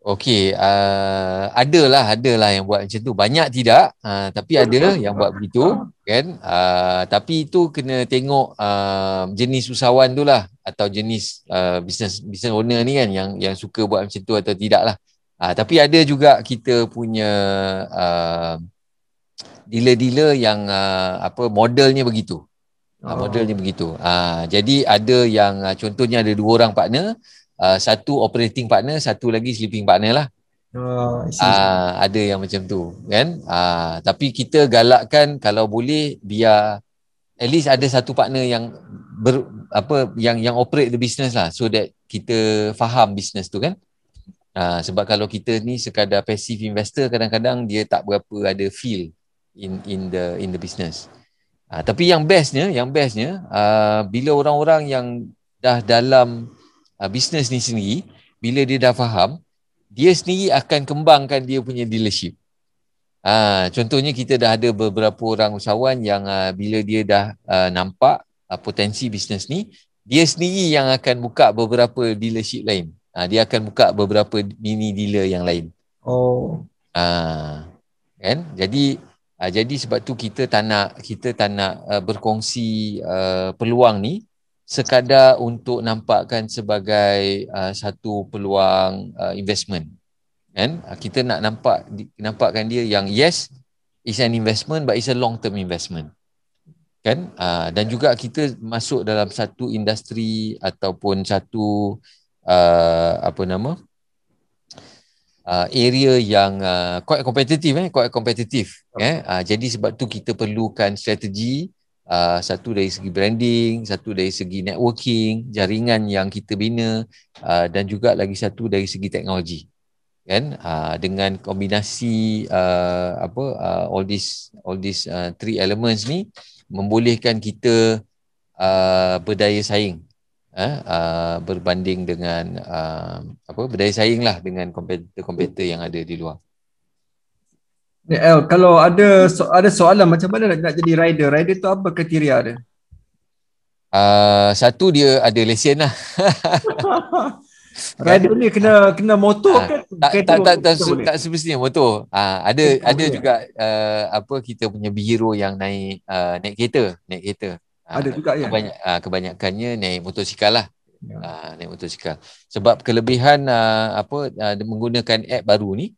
Okey, uh, ada lah yang buat macam tu. Banyak tidak, uh, tapi ada yang buat begitu, ah. kan? Uh, tapi itu kena tengok uh, jenis usahawan tu lah atau jenis uh, business business owner ni kan yang yang suka buat macam tu atau tidak lah. Uh, tapi ada juga kita punya uh, dealer-dealer yang uh, apa modelnya begitu. Uh, modelnya begitu. Uh, jadi ada yang contohnya ada dua orang partner Uh, satu operating partner, satu lagi sleeping partner lah. Oh, uh, ada yang macam tu kan uh, tapi kita galakkan kalau boleh biar at least ada satu partner yang ber, apa yang yang operate the business lah so that kita faham business tu kan uh, sebab kalau kita ni sekadar passive investor kadang-kadang dia tak berapa ada feel in in the in the business uh, tapi yang bestnya yang bestnya uh, bila orang-orang yang dah dalam uh, bisnes ni sendiri bila dia dah faham dia sendiri akan kembangkan dia punya dealership uh, contohnya kita dah ada beberapa orang usahawan yang uh, bila dia dah uh, nampak uh, potensi bisnes ni dia sendiri yang akan buka beberapa dealership lain uh, dia akan buka beberapa mini dealer yang lain oh uh, kan jadi uh, jadi sebab tu kita tak nak kita tak nak uh, berkongsi uh, peluang ni sekadar untuk nampakkan sebagai uh, satu peluang uh, investment kan uh, kita nak nampak di, nampakkan dia yang yes is an investment but is a long term investment kan uh, dan juga kita masuk dalam satu industri ataupun satu uh, apa nama uh, area yang uh, quite competitive eh quite competitive eh uh, jadi sebab tu kita perlukan strategi Ah, satu dari segi branding, satu dari segi networking, jaringan yang kita bina uh, dan juga lagi satu dari segi teknologi. Kan? Uh, dengan kombinasi uh, apa uh, all this all this uh, three elements ni membolehkan kita uh, berdaya saing uh, berbanding dengan uh, apa berdaya sainglah dengan kompetitor-kompetitor yang ada di luar. Ya, El, kalau ada so, ada soalan macam mana nak, nak jadi rider? Rider tu apa kriteria dia? Uh, satu dia ada lesen lah. rider ni kena kena motor uh, ke? Tak, tak, tak, tak, tak, tak semestinya motor. Uh, ada kereta ada boleh. juga uh, apa kita punya biro yang naik uh, naik kereta, naik kereta. Ada juga ya. Kebany- uh, kebanyakannya naik motosikal lah. Ya. Uh, naik motosikal. Sebab kelebihan uh, apa uh, menggunakan app baru ni,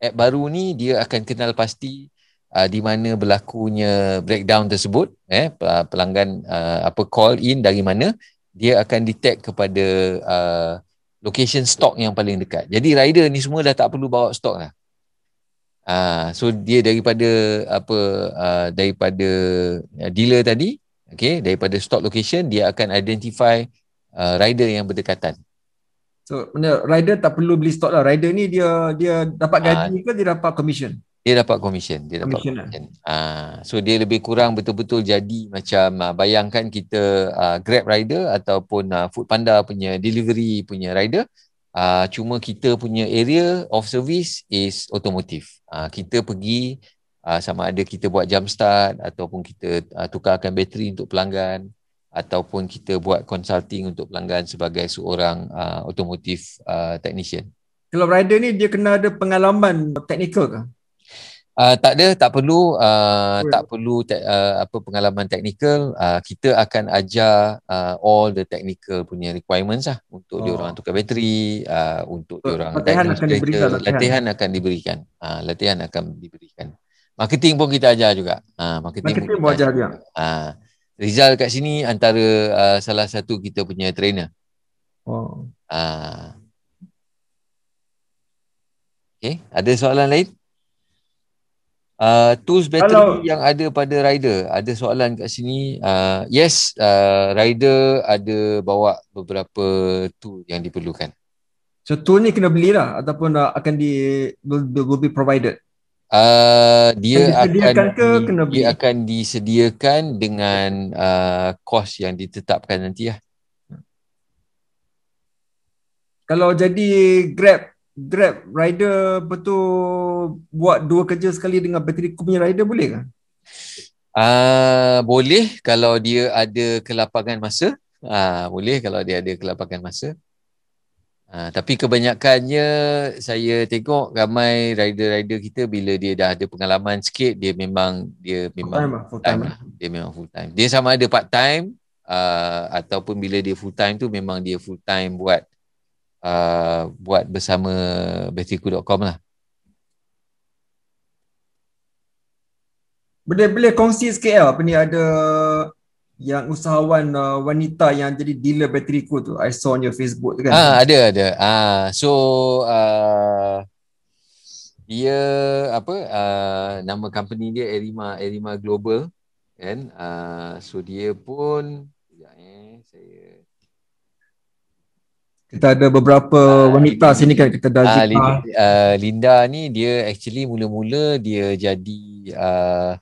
app baru ni dia akan kenal pasti uh, di mana berlakunya breakdown tersebut eh pelanggan uh, apa call in dari mana dia akan detect kepada uh, location stock yang paling dekat jadi rider ni semua dah tak perlu bawa stok lah uh, so dia daripada apa uh, daripada uh, dealer tadi okay daripada stock location dia akan identify uh, rider yang berdekatan So mana rider tak perlu beli stok lah. Rider ni dia dia dapat ah. gaji ha. ke dia dapat commission? Dia dapat commission. Dia dapat commission. Lah. commission. Lah. Ha. so dia lebih kurang betul-betul jadi macam ah, bayangkan kita uh, Grab rider ataupun uh, Food Panda punya delivery punya rider. Uh, cuma kita punya area of service is automotive. Uh, kita pergi uh, sama ada kita buat jump start ataupun kita uh, tukarkan bateri untuk pelanggan ataupun kita buat consulting untuk pelanggan sebagai seorang uh, automotive uh, technician. Kalau rider ni dia kena ada pengalaman teknikal ke? Uh, tak ada, tak perlu, uh, tak perlu te- uh, apa pengalaman teknikal. Uh, kita akan ajar uh, all the technical punya requirements lah untuk oh. diorang tukar bateri, uh, untuk so, diorang latihan akan, diberikan, latihan. latihan akan diberikan, uh, latihan akan diberikan. Marketing pun kita ajar juga. Uh, marketing marketing pun kita ajar juga. Uh, Rizal kat sini antara uh, salah satu kita punya trainer. Oh. Ah. Uh. Okay. ada soalan lain? Uh, tools battery Hello. yang ada pada rider. Ada soalan kat sini. Uh, yes, uh, rider ada bawa beberapa tool yang diperlukan. So tool ni kena belilah ataupun uh, akan di will, will be provided. Uh, dia akan ke, di, kena dia akan disediakan dengan uh, kos yang ditetapkan nanti ya. Kalau jadi Grab Grab rider betul buat dua kerja sekali dengan bateri kau punya rider boleh ke? Ah uh, boleh kalau dia ada kelapangan masa. Ah uh, boleh kalau dia ada kelapangan masa. Ha, tapi kebanyakannya saya tengok ramai rider-rider kita bila dia dah ada pengalaman sikit dia memang dia memang full time, lah, full time, time lah. lah. dia memang full time dia sama ada part time uh, ataupun bila dia full time tu memang dia full time buat uh, buat bersama betiku.com lah boleh boleh kongsi sikit lah apa ni ada yang usahawan uh, wanita yang jadi dealer bateri ku tu I saw on your Facebook tu kan ah ada ada ah so uh, dia apa uh, nama company dia Erima Erima Global kan uh, so dia pun ya eh saya kita ada beberapa uh, wanita Linda, sini kan kita ada uh, Linda, uh, Linda ni dia actually mula-mula dia jadi uh,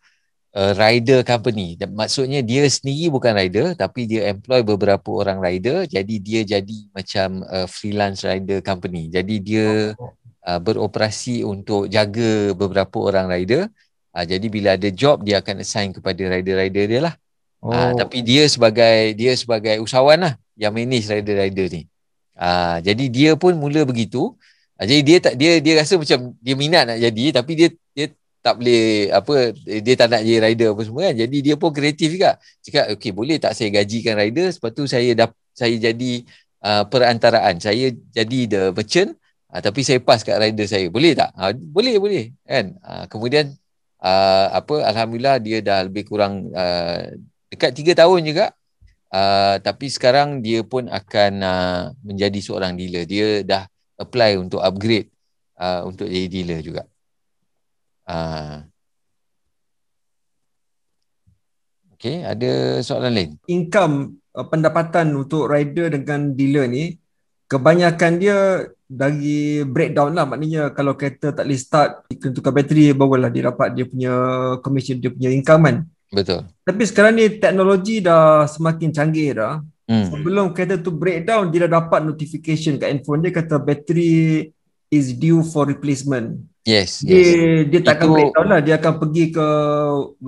uh, rider company. Maksudnya dia sendiri bukan rider tapi dia employ beberapa orang rider jadi dia jadi macam uh, freelance rider company. Jadi dia oh. uh, beroperasi untuk jaga beberapa orang rider. Uh, jadi bila ada job dia akan assign kepada rider-rider dia lah. Ah, oh. Uh, tapi dia sebagai dia sebagai usahawan lah yang manage rider-rider ni. Uh, jadi dia pun mula begitu. Uh, jadi dia tak dia dia rasa macam dia minat nak jadi tapi dia tak boleh apa dia tak nak jadi rider apa semua kan jadi dia pun kreatif juga cakap okey boleh tak saya gajikan rider sebab tu saya dah saya jadi uh, perantaraan saya jadi the merchant uh, tapi saya pas kat rider saya boleh tak uh, boleh boleh kan uh, kemudian uh, apa alhamdulillah dia dah lebih kurang uh, dekat tiga tahun juga uh, tapi sekarang dia pun akan uh, menjadi seorang dealer dia dah apply untuk upgrade uh, untuk jadi dealer juga Ah. Okay, ada soalan lain? Income uh, pendapatan untuk rider dengan dealer ni kebanyakan dia dari breakdown lah maknanya kalau kereta tak boleh start kena tukar bateri barulah dia dapat dia punya commission dia punya income kan betul tapi sekarang ni teknologi dah semakin canggih dah hmm. sebelum kereta tu breakdown dia dah dapat notification kat handphone dia kata bateri is due for replacement Yes, dia, yes. Dia tak akan Itu... lah. Dia akan pergi ke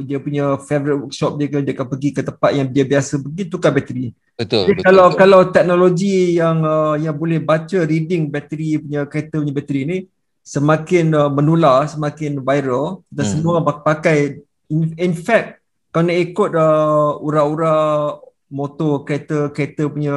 dia punya favorite workshop dia ke. Dia akan pergi ke tempat yang dia biasa pergi tukar bateri. Betul. Jadi betul kalau betul. kalau teknologi yang uh, yang boleh baca reading bateri punya kereta punya bateri ni semakin uh, menular, semakin viral dan hmm. semua orang pakai in, in fact kau nak ikut uh, ura-ura motor kereta kereta punya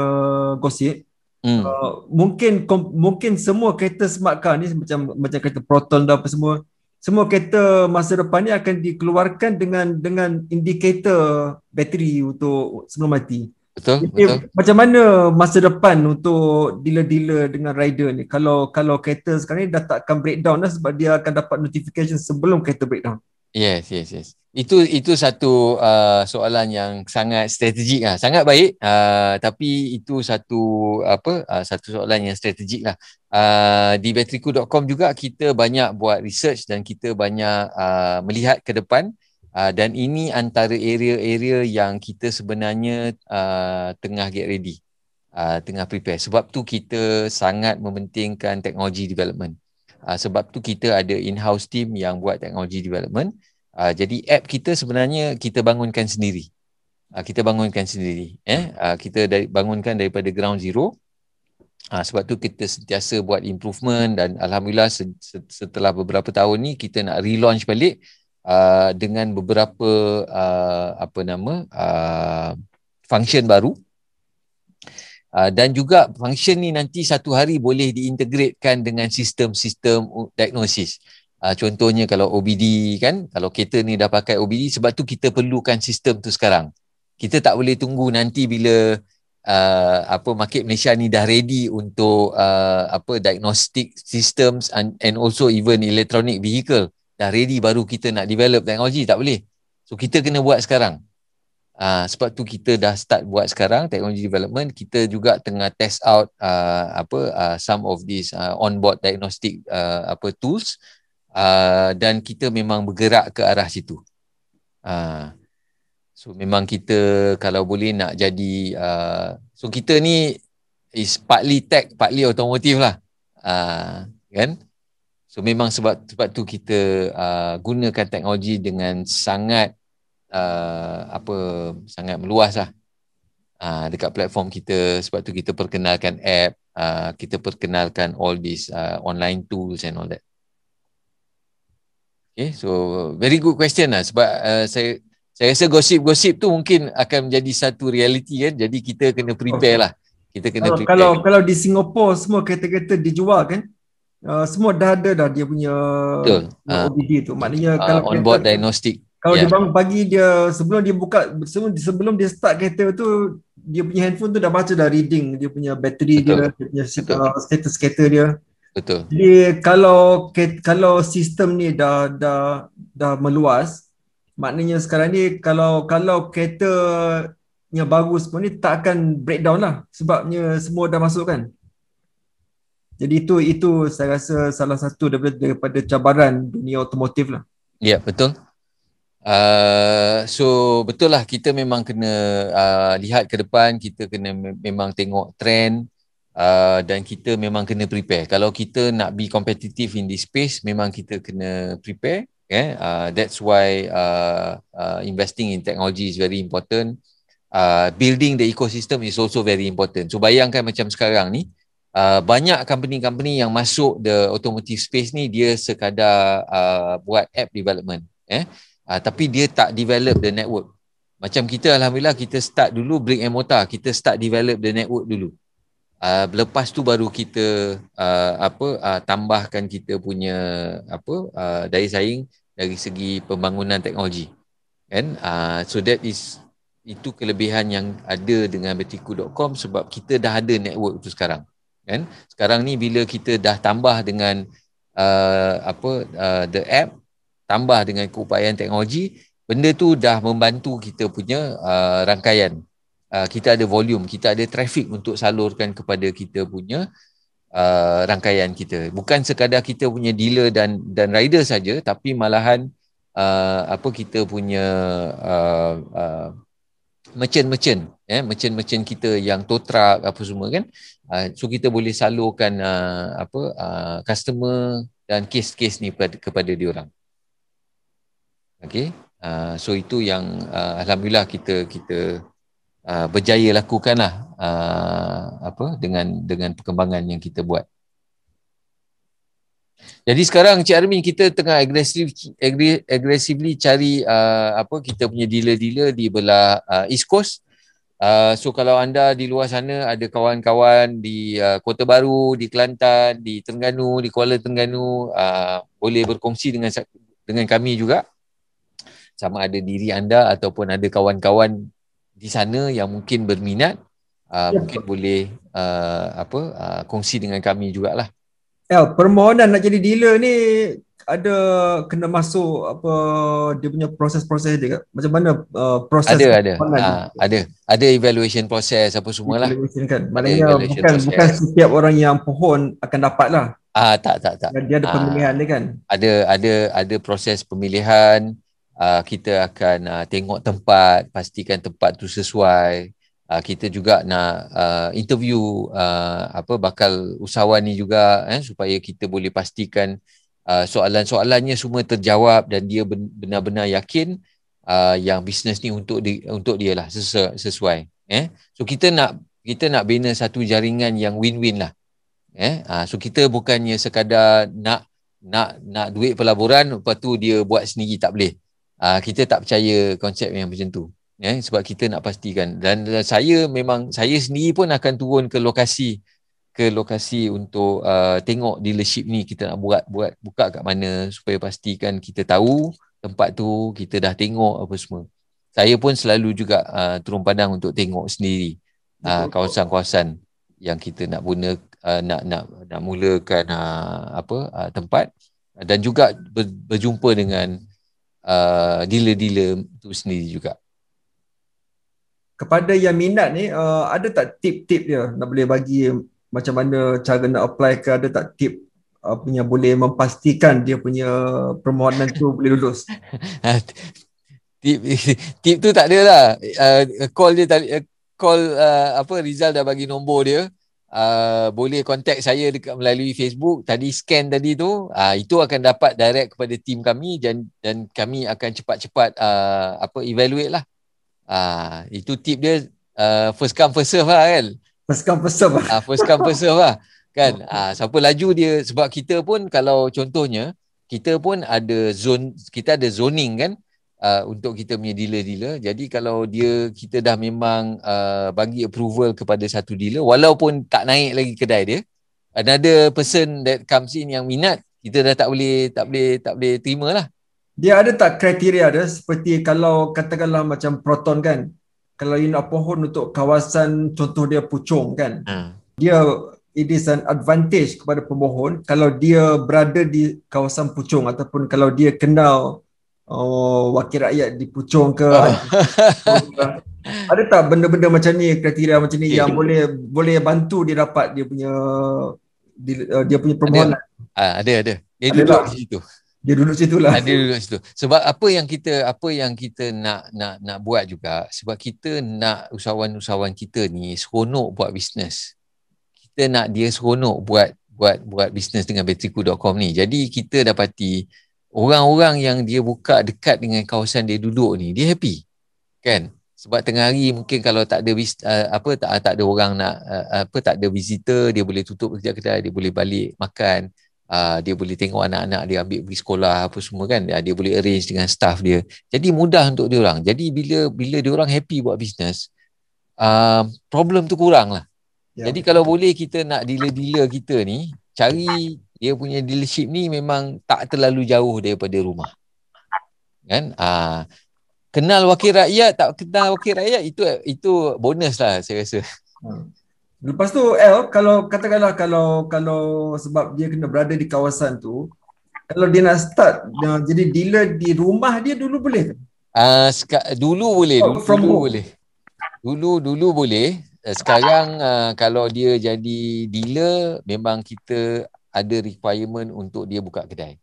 gosip Hmm. Uh, mungkin kom, mungkin semua kereta smart car ni macam macam kereta proton dan apa semua semua kereta masa depan ni akan dikeluarkan dengan dengan indikator bateri untuk sebelum mati. Betul, Jadi, betul. Macam mana masa depan untuk dealer-dealer dengan rider ni? Kalau kalau kereta sekarang ni dah takkan breakdown dah sebab dia akan dapat notification sebelum kereta breakdown. Yes, yes, yes. Itu itu satu uh, soalan yang sangat strategik lah. Sangat baik uh, tapi itu satu apa uh, satu soalan yang strategik lah. Uh, di bateriku.com juga kita banyak buat research dan kita banyak uh, melihat ke depan uh, dan ini antara area-area yang kita sebenarnya uh, tengah get ready. Uh, tengah prepare. Sebab tu kita sangat mementingkan teknologi development. Uh, sebab tu kita ada in-house team yang buat teknologi development. Uh, jadi app kita sebenarnya kita bangunkan sendiri. Uh, kita bangunkan sendiri. Eh? Uh, kita dari, bangunkan daripada ground zero. Uh, sebab tu kita sentiasa buat improvement dan Alhamdulillah se- se- setelah beberapa tahun ni kita nak relaunch balik uh, dengan beberapa uh, apa nama uh, function baru. Ah, dan juga function ni nanti satu hari boleh diintegratkan dengan sistem-sistem diagnosis. Uh, contohnya kalau OBD kan, kalau kereta ni dah pakai OBD sebab tu kita perlukan sistem tu sekarang. Kita tak boleh tunggu nanti bila uh, apa market Malaysia ni dah ready untuk uh, apa diagnostic systems and, and also even electronic vehicle dah ready baru kita nak develop teknologi tak boleh. So kita kena buat sekarang. Uh, sebab tu kita dah start buat sekarang technology development kita juga tengah test out uh, apa uh, some of these uh, board diagnostic uh, apa tools uh, dan kita memang bergerak ke arah situ. Uh, so memang kita kalau boleh nak jadi uh, so kita ni is partly tech partly automotive lah. Uh, kan? So memang sebab sebab tu kita uh, gunakan teknologi dengan sangat uh, apa sangat meluas lah uh, dekat platform kita sebab tu kita perkenalkan app uh, kita perkenalkan all these uh, online tools and all that okay so very good question lah sebab uh, saya saya rasa gosip-gosip tu mungkin akan menjadi satu reality kan jadi kita kena prepare oh. lah kita kena kalau, oh, kalau kalau di Singapura semua kereta-kereta dijual kan uh, semua dah ada dah dia punya OBD uh, tu maknanya uh, kalau onboard diagnostic kalau yeah. dia bangun pagi dia sebelum dia buka sebelum sebelum dia start kereta tu dia punya handphone tu dah baca dah reading dia punya battery dia dia punya Betul. Uh, status kereta dia. Betul. Jadi kalau kalau sistem ni dah dah dah meluas maknanya sekarang ni kalau kalau kereta yang bagus pun ni tak akan breakdown lah sebabnya semua dah masuk kan. Jadi itu itu saya rasa salah satu daripada, daripada cabaran dunia otomotif lah. Ya yeah, betul Uh, so betul lah kita memang kena uh, lihat ke depan kita kena memang tengok trend Uh, dan kita memang kena prepare. Kalau kita nak be competitive in this space, memang kita kena prepare. Yeah? Uh, that's why uh, uh, investing in technology is very important. Uh, building the ecosystem is also very important. So bayangkan macam sekarang ni, uh, banyak company-company yang masuk the automotive space ni, dia sekadar uh, buat app development. Yeah? uh, tapi dia tak develop the network macam kita alhamdulillah kita start dulu brick and mortar kita start develop the network dulu uh, lepas tu baru kita uh, apa uh, tambahkan kita punya apa uh, daya saing dari segi pembangunan teknologi kan uh, so that is itu kelebihan yang ada dengan betiku.com sebab kita dah ada network tu sekarang kan sekarang ni bila kita dah tambah dengan uh, apa uh, the app tambah dengan keupayaan teknologi benda tu dah membantu kita punya uh, rangkaian uh, kita ada volume kita ada traffic untuk salurkan kepada kita punya uh, rangkaian kita bukan sekadar kita punya dealer dan dan rider saja tapi malahan uh, apa kita punya uh, uh, merchant-merchant eh, kita yang tow truck apa semua kan uh, so kita boleh salurkan uh, apa uh, customer dan case-case ni kepada, kepada diorang Okay, Uh, ah, so itu yang uh, alhamdulillah kita kita uh, berjaya lakukanlah uh, apa dengan dengan perkembangan yang kita buat. Jadi sekarang Cik Armin kita tengah agresif agresively cari uh, apa kita punya dealer-dealer di belah uh, East Coast. Uh, so kalau anda di luar sana ada kawan-kawan di uh, Kota Baru, di Kelantan, di Terengganu, di Kuala Terengganu uh, boleh berkongsi dengan dengan kami juga sama ada diri anda ataupun ada kawan-kawan di sana yang mungkin berminat uh, ya. mungkin boleh uh, apa uh, kongsi dengan kami jugalah. El, ya, permohonan nak jadi dealer ni ada kena masuk apa dia punya proses-proses dia macam mana uh, proses ada ada ha, ada ada evaluation proses apa semualah evaluation kan maknanya bukan bukan setiap orang yang pohon akan dapat lah ah tak tak tak dia ada ah. pemilihan dia kan ada ada ada proses pemilihan uh, kita akan uh, tengok tempat, pastikan tempat tu sesuai. Uh, kita juga nak uh, interview uh, apa bakal usahawan ni juga eh supaya kita boleh pastikan uh, soalan-soalannya semua terjawab dan dia benar-benar yakin uh, yang bisnes ni untuk di, untuk dia lah sesu- sesuai eh. So kita nak kita nak bina satu jaringan yang win-win lah. Eh, uh, so kita bukannya sekadar nak nak nak duit pelaburan lepas tu dia buat sendiri tak boleh uh, kita tak percaya konsep yang macam tu eh sebab kita nak pastikan dan uh, saya memang saya sendiri pun akan turun ke lokasi ke lokasi untuk uh, tengok dealership ni kita nak buat buat buka kat mana supaya pastikan kita tahu tempat tu kita dah tengok apa semua saya pun selalu juga uh, turun pandang untuk tengok sendiri uh, kawasan-kawasan yang kita nak guna uh, nak nak nak mulakan uh, apa uh, tempat dan juga berjumpa dengan Uh, dealer-dealer itu sendiri juga. Kepada yang minat ni, uh, ada tak tip-tip dia nak boleh bagi macam mana cara nak apply ke ada tak tip uh, punya boleh memastikan dia punya permohonan tu boleh lulus? Ah, tip, tip tu tak ada lah. Uh, call dia, uh, call uh, apa Rizal dah bagi nombor dia uh, boleh contact saya dekat melalui Facebook tadi scan tadi tu uh, itu akan dapat direct kepada tim kami dan dan kami akan cepat-cepat uh, apa evaluate lah uh, itu tip dia uh, first come first serve lah kan first come first serve lah uh, first come first serve lah kan uh, siapa laju dia sebab kita pun kalau contohnya kita pun ada zone kita ada zoning kan Uh, untuk kita punya dealer-dealer. Jadi kalau dia kita dah memang uh, bagi approval kepada satu dealer walaupun tak naik lagi kedai dia, another person that comes in yang minat, kita dah tak boleh tak boleh tak boleh terimalah. Dia ada tak kriteria ada seperti kalau katakanlah macam Proton kan. Kalau you nak pohon untuk kawasan contoh dia Pucung kan. Ha. Dia it is an advantage kepada pemohon kalau dia berada di kawasan Pucung ataupun kalau dia kenal Oh, wakil rakyat di Pucung ke? Ah. ada tak benda-benda macam ni, kriteria macam ni okay. yang boleh boleh bantu dia dapat dia punya dia, uh, dia punya permohonan? Ada. Ah, ada, ada. Dia ada duduk di situ. Dia duduk situ lah. Ada ah, duduk situ. Sebab apa yang kita apa yang kita nak nak nak buat juga sebab kita nak usahawan-usahawan kita ni seronok buat bisnes. Kita nak dia seronok buat buat buat bisnes dengan betriku.com ni. Jadi kita dapati orang-orang yang dia buka dekat dengan kawasan dia duduk ni dia happy kan sebab tengah hari mungkin kalau tak ada uh, apa tak tak ada orang nak uh, apa tak ada visitor dia boleh tutup kerja kedai dia boleh balik makan uh, dia boleh tengok anak-anak dia ambil pergi sekolah apa semua kan uh, dia boleh arrange dengan staff dia jadi mudah untuk dia orang jadi bila bila dia orang happy buat bisnes uh, ah, problem tu kurang lah yeah. jadi kalau boleh kita nak dealer-dealer kita ni cari dia punya dealership ni memang tak terlalu jauh daripada rumah. Kan? Aa, ah, kenal wakil rakyat tak kenal wakil rakyat itu itu bonus lah saya rasa. Hmm. Lepas tu L kalau katakanlah kalau kalau sebab dia kena berada di kawasan tu kalau dia nak start dia, jadi dealer di rumah dia dulu boleh ke? Uh, dulu boleh. Oh, dulu, from dulu boleh. Dulu dulu boleh. Eh, sekarang uh, kalau dia jadi dealer memang kita ada requirement untuk dia buka kedai.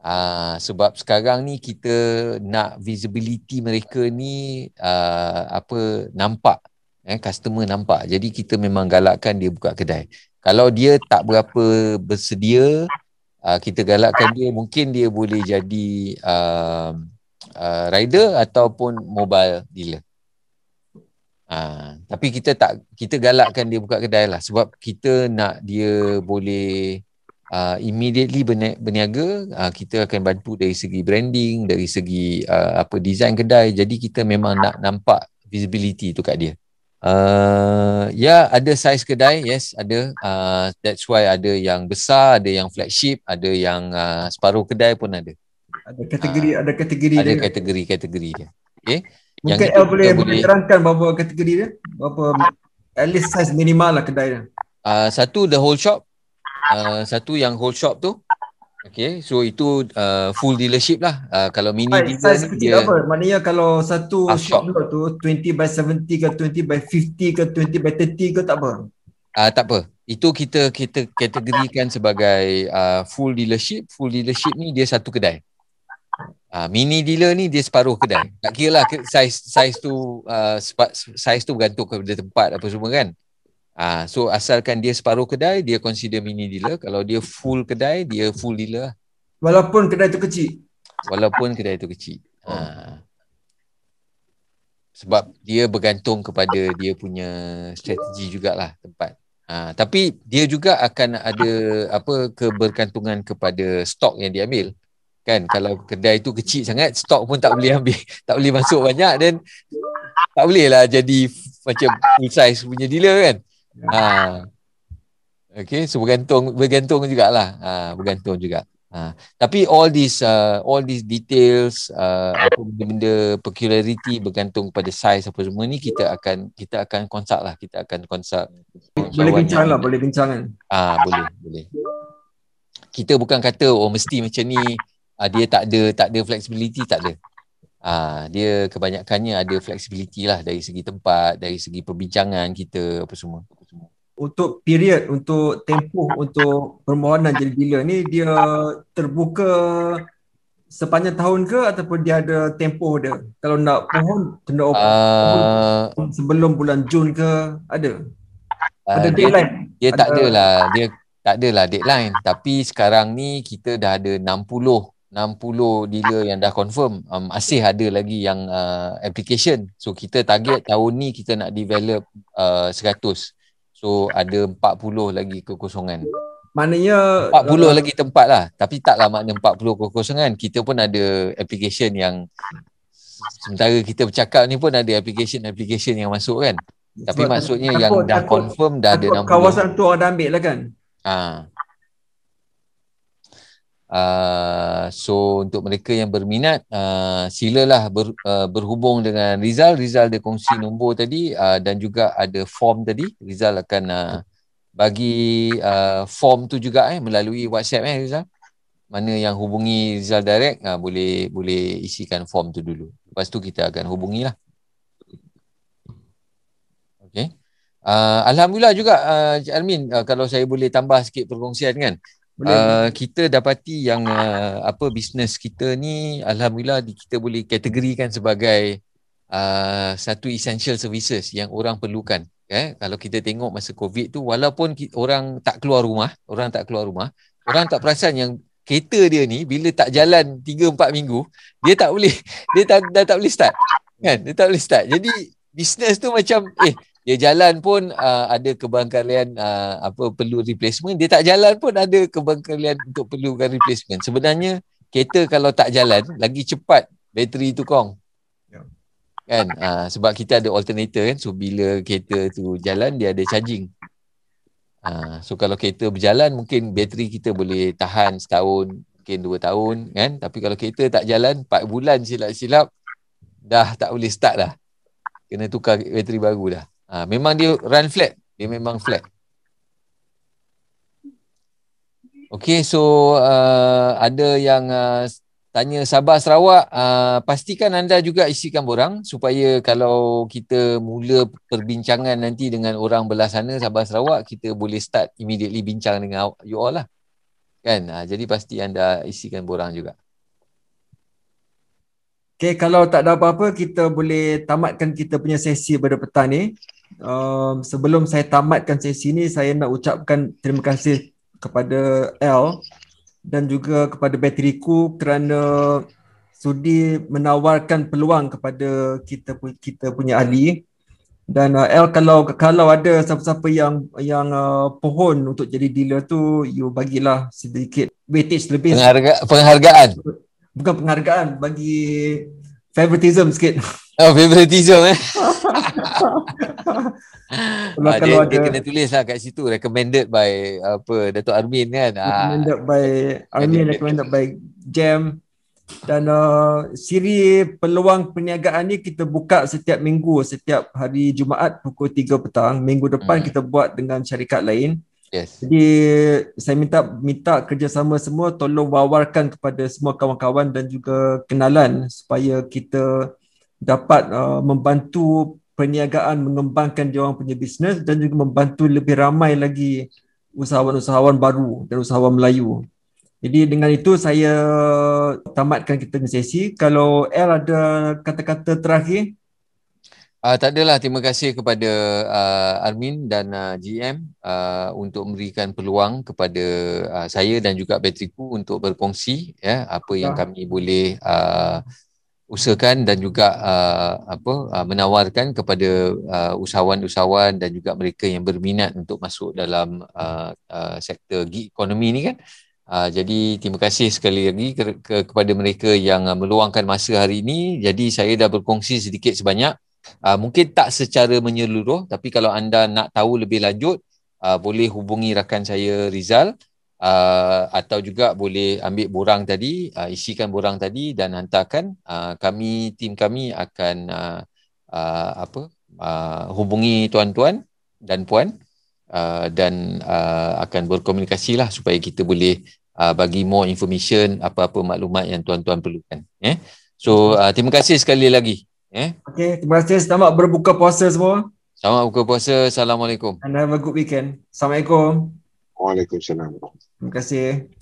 Uh, sebab sekarang ni kita nak visibility mereka ni uh, apa nampak eh customer nampak jadi kita memang galakkan dia buka kedai kalau dia tak berapa bersedia uh, kita galakkan dia mungkin dia boleh jadi uh, uh, rider ataupun mobile dealer Ha, tapi kita tak kita galakkan dia buka kedai lah sebab kita nak dia boleh uh, immediately berniaga uh, kita akan bantu dari segi branding dari segi uh, apa design kedai jadi kita memang nak nampak visibility tu kat dia uh, ya yeah, ada size kedai yes ada uh, that's why ada yang besar ada yang flagship ada yang uh, separuh kedai pun ada ada kategori uh, ada kategori ada dia. kategori kategori Okay. Mungkin yang boleh, boleh terangkan berapa kategori dia? Berapa at least size minimal lah kedai dia? Uh, satu the whole shop. Uh, satu yang whole shop tu. Okay, so itu uh, full dealership lah. Uh, kalau mini right, dealer size ni dia... Apa? Maknanya kalau satu shop, shop tu 20 by 70 ke 20 by 50 ke 20 by 30 ke tak apa? Uh, tak apa. Itu kita kita kategorikan sebagai uh, full dealership. Full dealership ni dia satu kedai. Oh, Uh, mini dealer ni dia separuh kedai. Tak kira lah size size tu uh, ah, saiz tu bergantung kepada tempat apa semua kan. Uh, so asalkan dia separuh kedai, dia consider mini dealer. Kalau dia full kedai, dia full dealer. Lah. Walaupun kedai tu kecil. Walaupun kedai tu kecil. Uh, sebab dia bergantung kepada dia punya strategi jugalah tempat. Uh, tapi dia juga akan ada apa kebergantungan kepada stok yang diambil kan kalau kedai tu kecil sangat stok pun tak boleh ambil tak boleh masuk banyak dan tak boleh lah jadi macam full size punya dealer kan ya. ha. Okay, so bergantung bergantung jugalah ha, bergantung juga ha. tapi all these uh, all these details uh, apa benda-benda peculiarity bergantung pada size apa semua ni kita akan kita akan consult lah kita akan consult boleh bincang lah boleh bincang kan ha, boleh boleh kita bukan kata oh mesti macam ni uh, dia tak ada tak ada flexibility tak ada. Ah dia kebanyakannya ada flexibility lah dari segi tempat, dari segi perbincangan kita apa semua. Untuk period untuk tempoh untuk permohonan jadi bila ni dia terbuka sepanjang tahun ke ataupun dia ada tempoh dia kalau nak mohon tenda uh, sebelum bulan Jun ke ada uh, ada deadline dia, dia ada. tak adalah dia tak adalah deadline tapi sekarang ni kita dah ada 60 60 dealer yang dah confirm um, masih ada lagi yang uh, application so kita target tahun ni kita nak develop uh, 100 so ada 40 lagi kekosongan maknanya 40 uh, lagi tempat lah tapi taklah makna 40 kekosongan kita pun ada application yang sementara kita bercakap ni pun ada application-application yang masuk kan tapi maksudnya takut, yang dah takut, confirm dah ada 60 kawasan tu orang dah ambil lah kan ah. Uh, so untuk mereka yang berminat uh, silalah ber, uh, berhubung dengan Rizal Rizal dia kongsi nombor tadi uh, dan juga ada form tadi Rizal akan uh, bagi uh, form tu juga eh melalui WhatsApp eh Rizal mana yang hubungi Rizal direct uh, boleh boleh isikan form tu dulu lepas tu kita akan hubungilah okey uh, alhamdulillah juga uh, Cik Almin uh, kalau saya boleh tambah sikit perkongsian kan Uh, kita dapati yang uh, apa bisnes kita ni alhamdulillah kita boleh kategorikan sebagai uh, satu essential services yang orang perlukan eh kalau kita tengok masa covid tu walaupun kita, orang tak keluar rumah orang tak keluar rumah orang tak perasan yang kereta dia ni bila tak jalan 3 4 minggu dia tak boleh dia tak dah tak boleh start kan dia tak boleh start jadi bisnes tu macam eh dia jalan pun uh, ada kebangkalian uh, apa perlu replacement dia tak jalan pun ada kebangkalian untuk perlukan replacement sebenarnya kereta kalau tak jalan lagi cepat bateri tu kong yeah. kan uh, sebab kita ada alternator kan so bila kereta tu jalan dia ada charging uh, so kalau kereta berjalan mungkin bateri kita boleh tahan setahun mungkin dua tahun kan tapi kalau kereta tak jalan empat bulan silap-silap dah tak boleh start dah kena tukar bateri baru dah Ha, memang dia run flat. Dia memang flat. Okay, so uh, ada yang uh, tanya Sabah Sarawak. Uh, pastikan anda juga isikan borang supaya kalau kita mula perbincangan nanti dengan orang belah sana Sabah Sarawak, kita boleh start immediately bincang dengan you all lah. Kan? Uh, jadi pasti anda isikan borang juga. Okay, kalau tak ada apa-apa, kita boleh tamatkan kita punya sesi pada petang ni um, sebelum saya tamatkan sesi ini saya nak ucapkan terima kasih kepada L dan juga kepada bateriku kerana sudi menawarkan peluang kepada kita kita punya ahli dan uh, L kalau kalau ada siapa-siapa yang yang uh, pohon untuk jadi dealer tu you bagilah sedikit weightage lebih Pengharga, penghargaan bukan penghargaan bagi favoritism sikit Oh, favorite zone eh. ah, dia, ada. dia kena tulis lah kat situ recommended by apa Datuk Armin kan. Recommended ah. by Armin recommended by Jam dan uh, siri peluang perniagaan ni kita buka setiap minggu setiap hari Jumaat pukul 3 petang. Minggu depan hmm. kita buat dengan syarikat lain. Yes. Jadi saya minta minta kerjasama semua tolong wawarkan kepada semua kawan-kawan dan juga kenalan supaya kita dapat uh, membantu perniagaan mengembangkan dia orang punya bisnes dan juga membantu lebih ramai lagi usahawan-usahawan baru dan usahawan Melayu. Jadi dengan itu saya tamatkan kita punya sesi. Kalau L ada kata-kata terakhir? Uh, tak adalah. Terima kasih kepada uh, Armin dan uh, ah, GM uh, untuk memberikan peluang kepada uh, saya dan juga Patrick untuk berkongsi ya, apa yang ya. kami boleh uh, usahakan dan juga uh, apa uh, menawarkan kepada uh, usahawan-usahawan dan juga mereka yang berminat untuk masuk dalam uh, uh, sektor gig ekonomi ini kan. Uh, jadi terima kasih sekali lagi ke- ke- kepada mereka yang uh, meluangkan masa hari ini. Jadi saya dah berkongsi sedikit sebanyak. Uh, mungkin tak secara menyeluruh tapi kalau anda nak tahu lebih lanjut uh, boleh hubungi rakan saya Rizal uh, atau juga boleh ambil borang tadi, uh, isikan borang tadi dan hantarkan uh, kami tim kami akan uh, uh, apa uh, hubungi tuan-tuan dan puan uh, dan uh, akan berkomunikasi lah supaya kita boleh uh, bagi more information apa-apa maklumat yang tuan-tuan perlukan. Eh? So uh, terima kasih sekali lagi. Eh? Okay, terima kasih. Selamat berbuka puasa semua. Selamat buka puasa. Assalamualaikum. And have a good weekend. Assalamualaikum. Waalaikumsalam. Terima kasih.